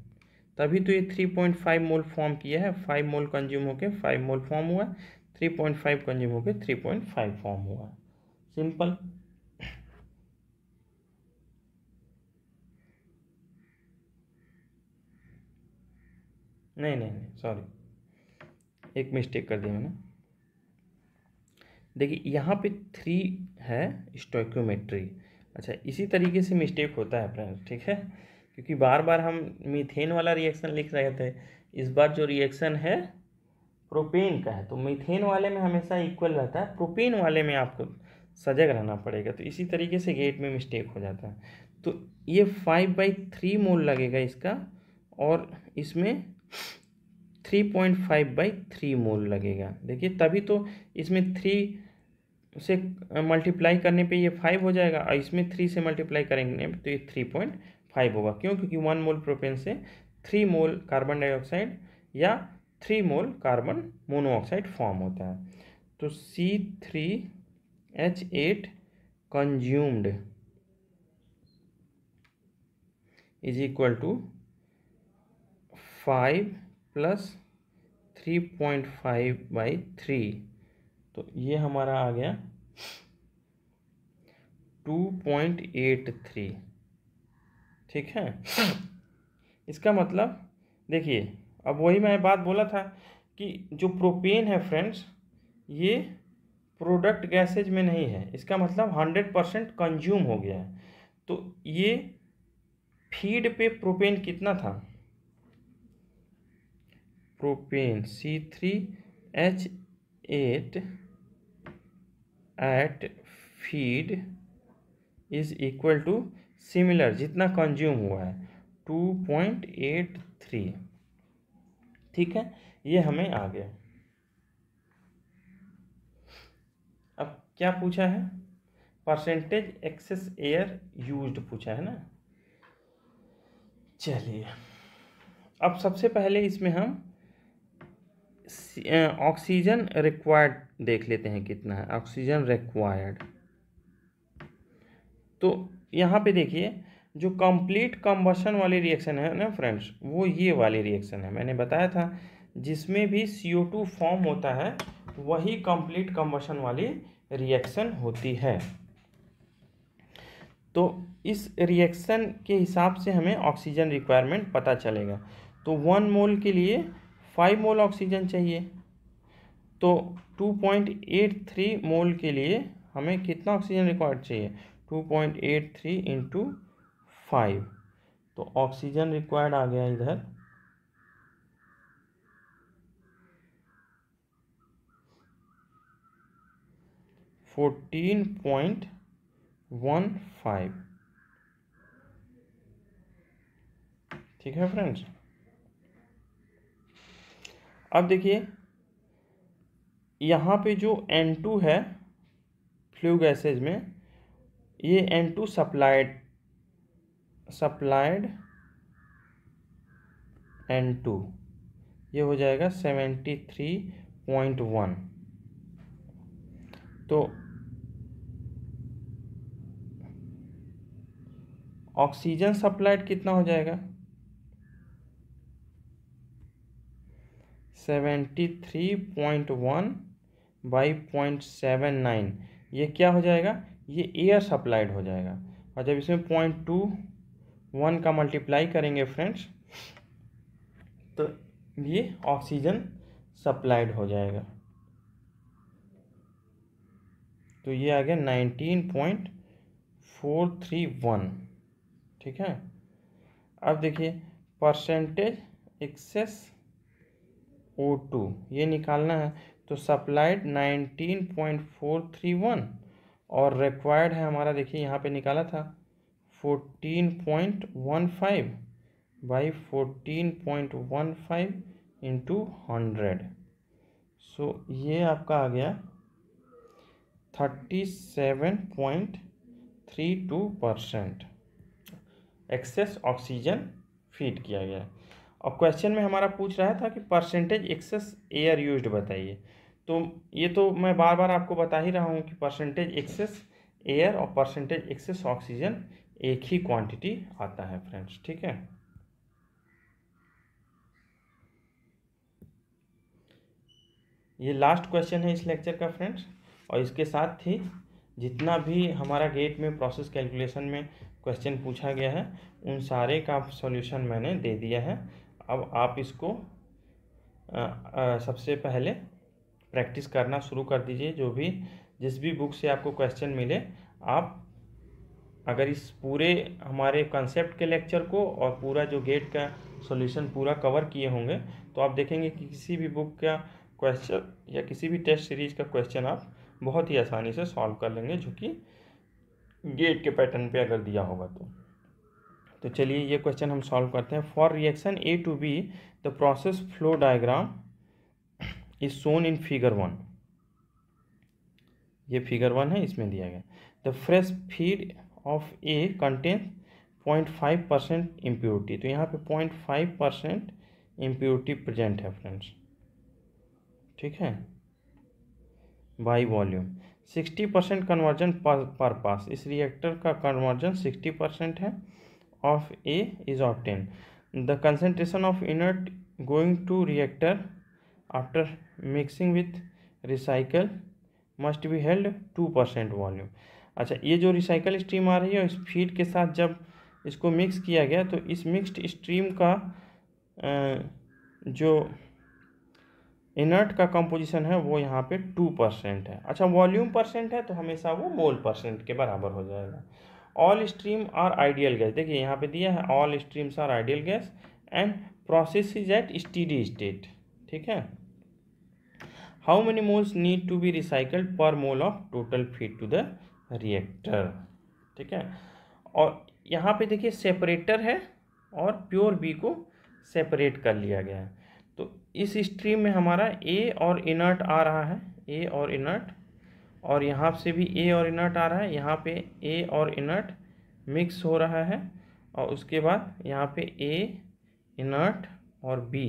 तभी तो ये 3.5 मोल फॉर्म किया है 5 मोल कंज्यूम होके 5 मोल फॉर्म हुआ 3.5 कंज्यूम होके 3.5 फॉर्म हुआ सिंपल नहीं नहीं नहीं सॉरी एक मिस्टेक कर दिया मैंने देखिए यहाँ पे थ्री है स्टोक्योमेट्री अच्छा इसी तरीके से मिस्टेक होता है फ्रेंड्स ठीक है क्योंकि बार बार हम मीथेन वाला रिएक्शन लिख रहे थे इस बार जो रिएक्शन है प्रोपेन का है तो मीथेन वाले में हमेशा इक्वल रहता है प्रोपेन वाले में आपको सजग रहना पड़ेगा तो इसी तरीके से गेट में मिस्टेक हो जाता है तो ये फाइव बाई थ्री मोल लगेगा इसका और इसमें three point five by three mole लगेगा देखिए तभी तो इसमें थ्री उसे मल्टीप्लाई करने पे ये फाइव हो जाएगा और इसमें थ्री से मल्टीप्लाई करेंगे तो ये थ्री पॉइंट फाइव होगा क्यों क्योंकि वन मोल प्रोपेन से थ्री मोल कार्बन डाइऑक्साइड या three mole carbon monoxide form होता है तो C three H eight consumed is equal to five plus three point five by three तो ये हमारा आ गया टू पॉइंट एट थ्री ठीक है इसका मतलब देखिए अब वही मैं बात बोला था कि जो प्रोपेन है फ्रेंड्स ये प्रोडक्ट गैसेज में नहीं है इसका मतलब हंड्रेड परसेंट कंज्यूम हो गया है तो ये फीड पे प्रोपेन कितना था propane C three H eight eight feed is equal to similar जितना कंज्यूम हुआ है टू पॉइंट एट थ्री ठीक है ये हमें आ गया अब क्या पूछा है परसेंटेज एक्सेस एयर यूज्ड पूछा है ना चलिए अब सबसे पहले इसमें हम ऑक्सीजन रिक्वायर्ड देख लेते हैं कितना है ऑक्सीजन रिक्वायर्ड तो यहाँ पे देखिए जो कंप्लीट कम्बसन वाली रिएक्शन है ना फ्रेंड्स वो ये वाली रिएक्शन है मैंने बताया था जिसमें भी सी ओ टू फॉर्म होता है वही कंप्लीट कम्बसन वाली रिएक्शन होती है तो इस रिएक्शन के हिसाब से हमें ऑक्सीजन रिक्वायरमेंट पता चलेगा तो वन मोल के लिए फाइव मोल ऑक्सीजन चाहिए तो two point eight three mole के लिए हमें कितना ऑक्सीजन रिक्वायर्ड चाहिए two point eight three into five तो ऑक्सीजन रिक्वायर्ड आ गया इधर फोर्टीन पॉइंट वन फाइव ठीक है फ्रेंड्स अब देखिए यहाँ पे जो N2 है फ्लू गैसेज में ये N2 सप्लाइड सप्लाइड एन ये हो जाएगा सेवेंटी थ्री पॉइंट वन तो ऑक्सीजन सप्लाइड कितना हो जाएगा seventy three point one by point seven nine ये क्या हो जाएगा ये एयर सप्लाइड हो जाएगा और जब इसमें पॉइंट टू वन का मल्टीप्लाई करेंगे फ्रेंड्स तो ये ऑक्सीजन सप्लाइड हो जाएगा तो ये आ गया nineteen point four three one ठीक है अब देखिए परसेंटेज एक्सेस ओ टू ये निकालना है तो supplied nineteen point four three one और रिक्वायर्ड है हमारा देखिए यहाँ पे निकाला था fourteen point one five by fourteen point one five into hundred so ये आपका आ गया thirty seven point three two percent excess oxygen feed किया गया और क्वेश्चन में हमारा पूछ रहा था कि परसेंटेज एक्सेस एयर यूज्ड बताइए तो ये तो मैं बार बार आपको बता ही रहा हूँ कि परसेंटेज एक्सेस एयर और परसेंटेज एक्सेस ऑक्सीजन एक ही क्वांटिटी आता है फ्रेंड्स ठीक है ये लास्ट क्वेश्चन है इस लेक्चर का फ्रेंड्स और इसके साथ ही जितना भी हमारा गेट में प्रोसेस कैलकुलेशन में क्वेश्चन पूछा गया है उन सारे का सॉल्यूशन मैंने दे दिया है अब आप इसको आ, आ, सबसे पहले प्रैक्टिस करना शुरू कर दीजिए जो भी जिस भी बुक से आपको क्वेश्चन मिले आप अगर इस पूरे हमारे कॉन्सेप्ट के लेक्चर को और पूरा जो गेट का सॉल्यूशन पूरा कवर किए होंगे तो आप देखेंगे कि किसी भी बुक का क्वेश्चन या किसी भी टेस्ट सीरीज का क्वेश्चन आप बहुत ही आसानी से सॉल्व कर लेंगे जो कि गेट के पैटर्न पे अगर दिया होगा तो तो चलिए ये क्वेश्चन हम सॉल्व करते हैं for reaction A to B the process flow diagram is shown in figure one ये फिगर वन है इसमें दिया गया the fresh feed of A contain point five percent impurity तो यहाँ पे point five percent impurity present है friends ठीक है by volume sixty percent conversion per pass इस रिएक्टर का कन्वर्जन सिक्सटी परसेंट है of A is obtained. The concentration of inert going to reactor after mixing with recycle must be held two percent volume अच्छा ये जो recycle stream आ रही है इस feed के साथ जब इसको मिक्स किया गया तो इस मिक्सड स्ट्रीम का जो इनर्ट का कंपोजिशन है वो यहाँ पे टू परसेंट है अच्छा वॉल्यूम परसेंट है तो हमेशा वो मोल परसेंट के बराबर हो जाएगा all stream are ideal gas देखिए यहाँ पे दिया है all streams are ideal gas and process is at steady state ठीक है how many moles need to be recycled per mole of total feed to the reactor ठीक है और यहाँ पे देखिए सेपरेटर है और प्योर बी को सेपरेट कर लिया गया है तो इस स्ट्रीम में हमारा ए और इनर्ट आ रहा है ए और इनर्ट और यहाँ से भी ए और इनर्ट आ रहा है यहाँ पे ए और इनर्ट मिक्स हो रहा है और उसके बाद यहाँ पे ए इनर्ट और बी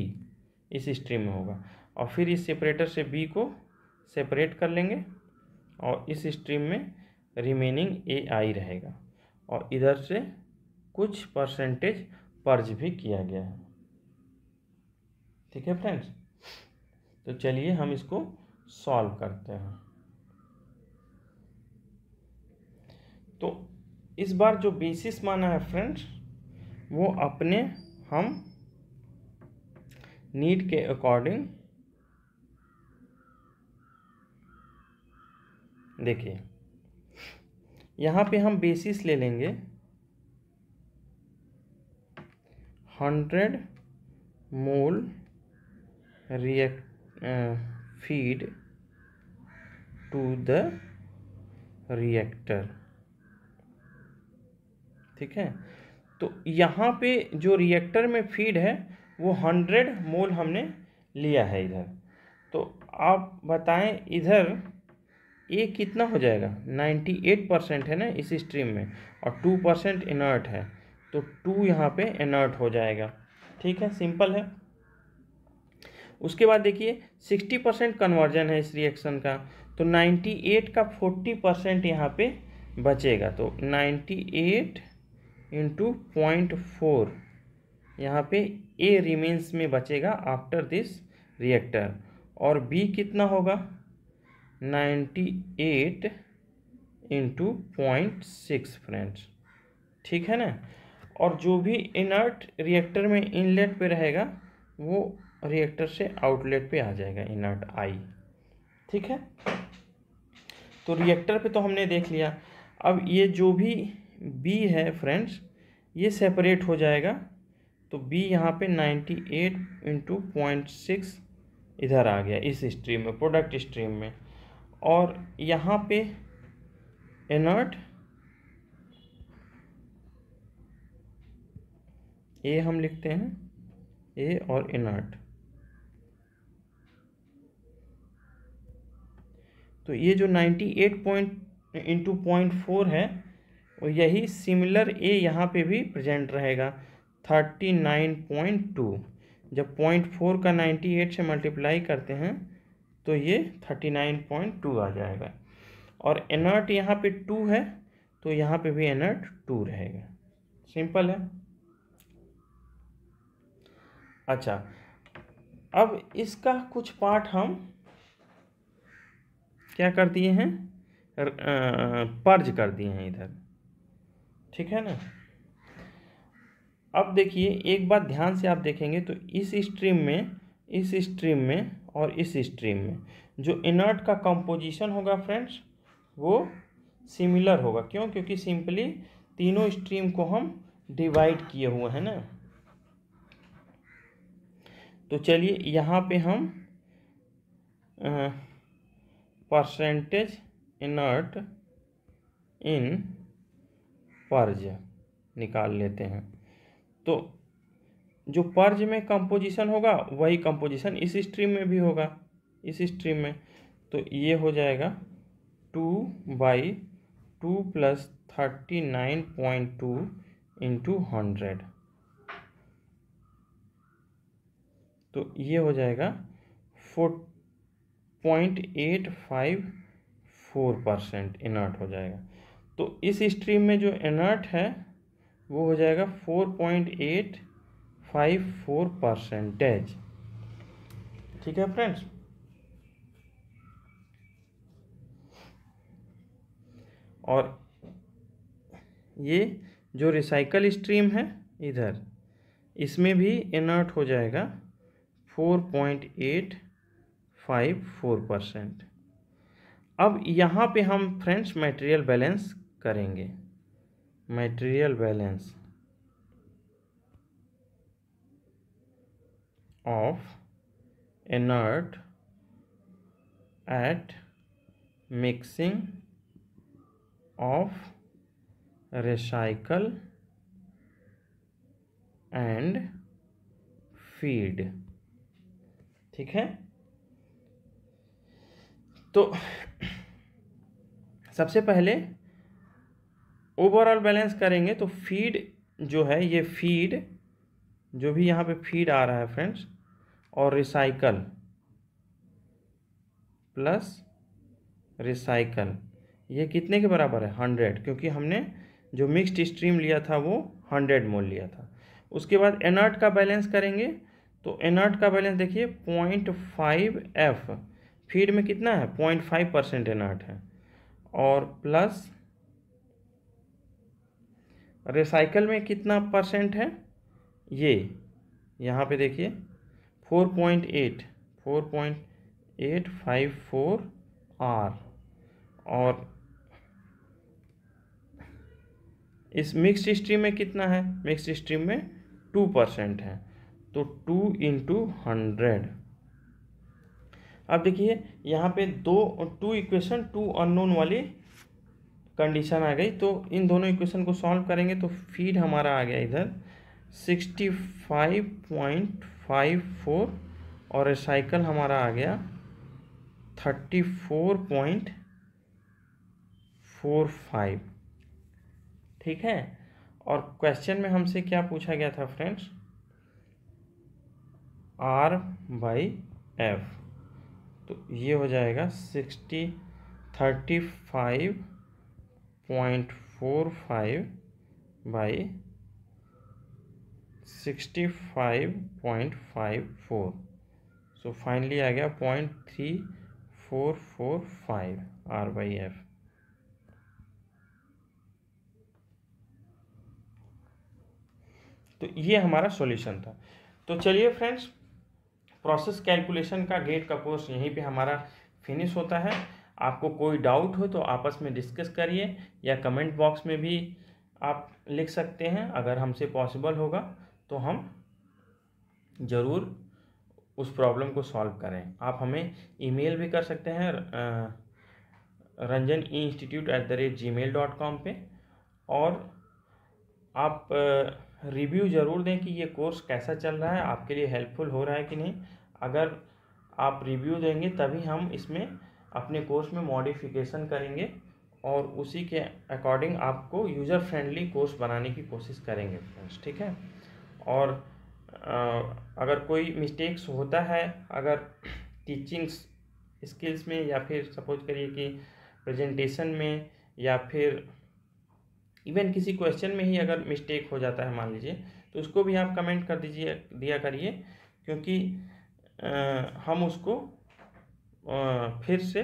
इस स्ट्रीम में होगा और फिर इस सेपरेटर से बी को सेपरेट कर लेंगे और इस स्ट्रीम में रिमेनिंग ए आई रहेगा और इधर से कुछ परसेंटेज पर्ज भी किया गया है ठीक है फ्रेंड्स तो चलिए हम इसको सॉल्व करते हैं तो इस बार जो बेसिस माना है फ्रेंड्स वो अपने हम नीड के अकॉर्डिंग देखिए यहाँ पे हम बेसिस ले लेंगे hundred mole react feed to the reactor ठीक है तो यहाँ पे जो रिएक्टर में फीड है वो हंड्रेड मोल हमने लिया है इधर तो आप बताएं इधर ए कितना हो जाएगा नाइन्टी एट परसेंट है ना इस स्ट्रीम में और टू परसेंट इनर्ट है तो टू यहाँ पे इनर्ट हो जाएगा ठीक है सिंपल है उसके बाद देखिए सिक्सटी परसेंट कन्वर्जन है इस रिएक्शन का तो नाइन्टी एट का फोर्टी परसेंट यहाँ पे बचेगा तो ninety eight into point four यहाँ पे ए रिमेंस में बचेगा आफ्टर दिस रिएक्टर और बी कितना होगा ninety eight into point six friends ठीक है ना और जो भी इनर्ट रिएक्टर में इनलेट पे रहेगा वो रिएक्टर से आउटलेट पे आ जाएगा इनर्ट आई ठीक है तो रिएक्टर पे तो हमने देख लिया अब ये जो भी बी है फ्रेंड्स ये सेपरेट हो जाएगा तो बी यहाँ पे 98 एट इंटू पॉइंट सिक्स इधर आ गया इस स्ट्रीम में प्रोडक्ट स्ट्रीम में और यहाँ पे इनर्ट ए हम लिखते हैं ए और इनर्ट तो ये जो 98 पॉइंट इंटू पॉइंट फोर है और यही सिमिलर ए यहाँ पे भी प्रेजेंट रहेगा थर्टी नाइन पॉइंट टू जब पॉइंट फोर का नाइन्टी एट से मल्टीप्लाई करते हैं तो ये थर्टी नाइन पॉइंट टू आ जाएगा और एनर्ट यहाँ पे टू है तो यहाँ पे भी एनर्ट टू रहेगा सिंपल है अच्छा अब इसका कुछ पार्ट हम क्या कर दिए हैं पर्ज कर दिए हैं इधर ठीक है ना अब देखिए एक बात ध्यान से आप देखेंगे तो इस स्ट्रीम में इस स्ट्रीम में और इस स्ट्रीम में जो इनर्ट का कंपोजिशन होगा फ्रेंड्स वो सिमिलर होगा क्यों क्योंकि सिंपली तीनों स्ट्रीम को हम डिवाइड किए हुए हैं ना तो चलिए यहाँ पे हम परसेंटेज इनर्ट इन पर्ज निकाल लेते हैं तो जो पर्ज में कंपोजिशन होगा वही कंपोजिशन इस स्ट्रीम में भी होगा इस स्ट्रीम में तो ये हो जाएगा two by two plus thirty nine point two into hundred तो ये हो जाएगा four point eight five four percent inert हो जाएगा तो इस स्ट्रीम में जो एनर्ट है वो हो जाएगा four point eight five four percentage ठीक है फ्रेंड्स और ये जो रिसाइकल स्ट्रीम है इधर इसमें भी इनर्ट हो जाएगा four point eight five four percent अब यहाँ पे हम फ्रेंड्स मटेरियल बैलेंस करेंगे material balance of inert at mixing of recycle and feed ठीक है तो सबसे पहले ओवरऑल बैलेंस करेंगे तो फीड जो है ये फीड जो भी यहाँ पे फीड आ रहा है फ्रेंड्स और रिसाइकल प्लस रिसाइकल ये कितने के बराबर है हंड्रेड क्योंकि हमने जो मिक्स्ड स्ट्रीम लिया था वो हंड्रेड मोल लिया था उसके बाद एनर्ट का बैलेंस करेंगे तो एनर्ट का बैलेंस देखिए पॉइंट फाइव एफ फीड में कितना है पॉइंट फाइव परसेंट एनर्ट है और प्लस रिसाइकल में कितना परसेंट है ये यहाँ पे देखिए four point eight four point eight five four R और इस मिक्स स्ट्रीम में कितना है मिक्स स्ट्रीम में टू परसेंट है तो टू इंटू हंड्रेड अब देखिए यहाँ पे दो टू इक्वेशन टू अननोन वाली कंडीशन आ गई तो इन दोनों इक्वेशन को सॉल्व करेंगे तो फीड हमारा आ गया इधर sixty five point five four और रिसाइकल हमारा आ गया thirty four point four five ठीक है और क्वेश्चन में हमसे क्या पूछा गया था फ्रेंड्स आर बाई एफ तो ये हो जाएगा sixty thirty five point four five by sixty five point five four so finally आ गया point three four four five R by F तो ये हमारा सॉल्यूशन था तो चलिए फ्रेंड्स प्रोसेस कैलकुलेशन का गेट का कोर्स यहीं पे हमारा फिनिश होता है आपको कोई डाउट हो तो आपस में डिस्कस करिए या कमेंट बॉक्स में भी आप लिख सकते हैं अगर हमसे पॉसिबल होगा तो हम ज़रूर उस प्रॉब्लम को सॉल्व करें आप हमें ईमेल भी कर सकते हैं Ranjan institute at the rate gmail dot com पर और आप रिव्यू ज़रूर दें कि ये कोर्स कैसा चल रहा है आपके लिए हेल्पफुल हो रहा है कि नहीं अगर आप रिव्यू देंगे तभी हम इसमें अपने कोर्स में मॉडिफिकेशन करेंगे और उसी के अकॉर्डिंग आपको यूज़र फ्रेंडली कोर्स बनाने की कोशिश करेंगे फ्रेंड्स ठीक है और अगर कोई मिस्टेक्स होता है अगर टीचिंग्स स्किल्स में या फिर सपोज करिए कि प्रेजेंटेशन में या फिर इवन किसी क्वेश्चन में ही अगर मिस्टेक हो जाता है मान लीजिए तो उसको भी आप कमेंट कर दीजिए दिया करिए क्योंकि आ, हम उसको फिर से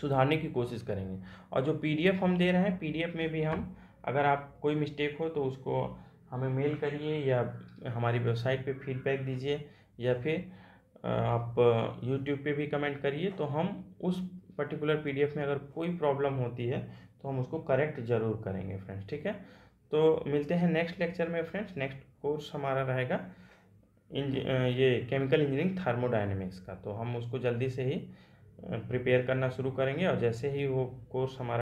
सुधारने की कोशिश करेंगे और जो पीडीएफ हम दे रहे हैं पीडीएफ में भी हम अगर आप कोई मिस्टेक हो तो उसको हमें मेल करिए या हमारी वेबसाइट पे फीडबैक दीजिए या फिर आप यूट्यूब पे भी कमेंट करिए तो हम उस पर्टिकुलर पीडीएफ में अगर कोई प्रॉब्लम होती है तो हम उसको करेक्ट ज़रूर करेंगे फ्रेंड्स ठीक है तो मिलते हैं नेक्स्ट लेक्चर में फ्रेंड्स नेक्स्ट कोर्स हमारा रहेगा ये केमिकल इंजीनियरिंग थर्मोडाइनमिक्स का तो हम उसको जल्दी से ही प्रिपेयर करना शुरू करेंगे और जैसे ही वो कोर्स हमारा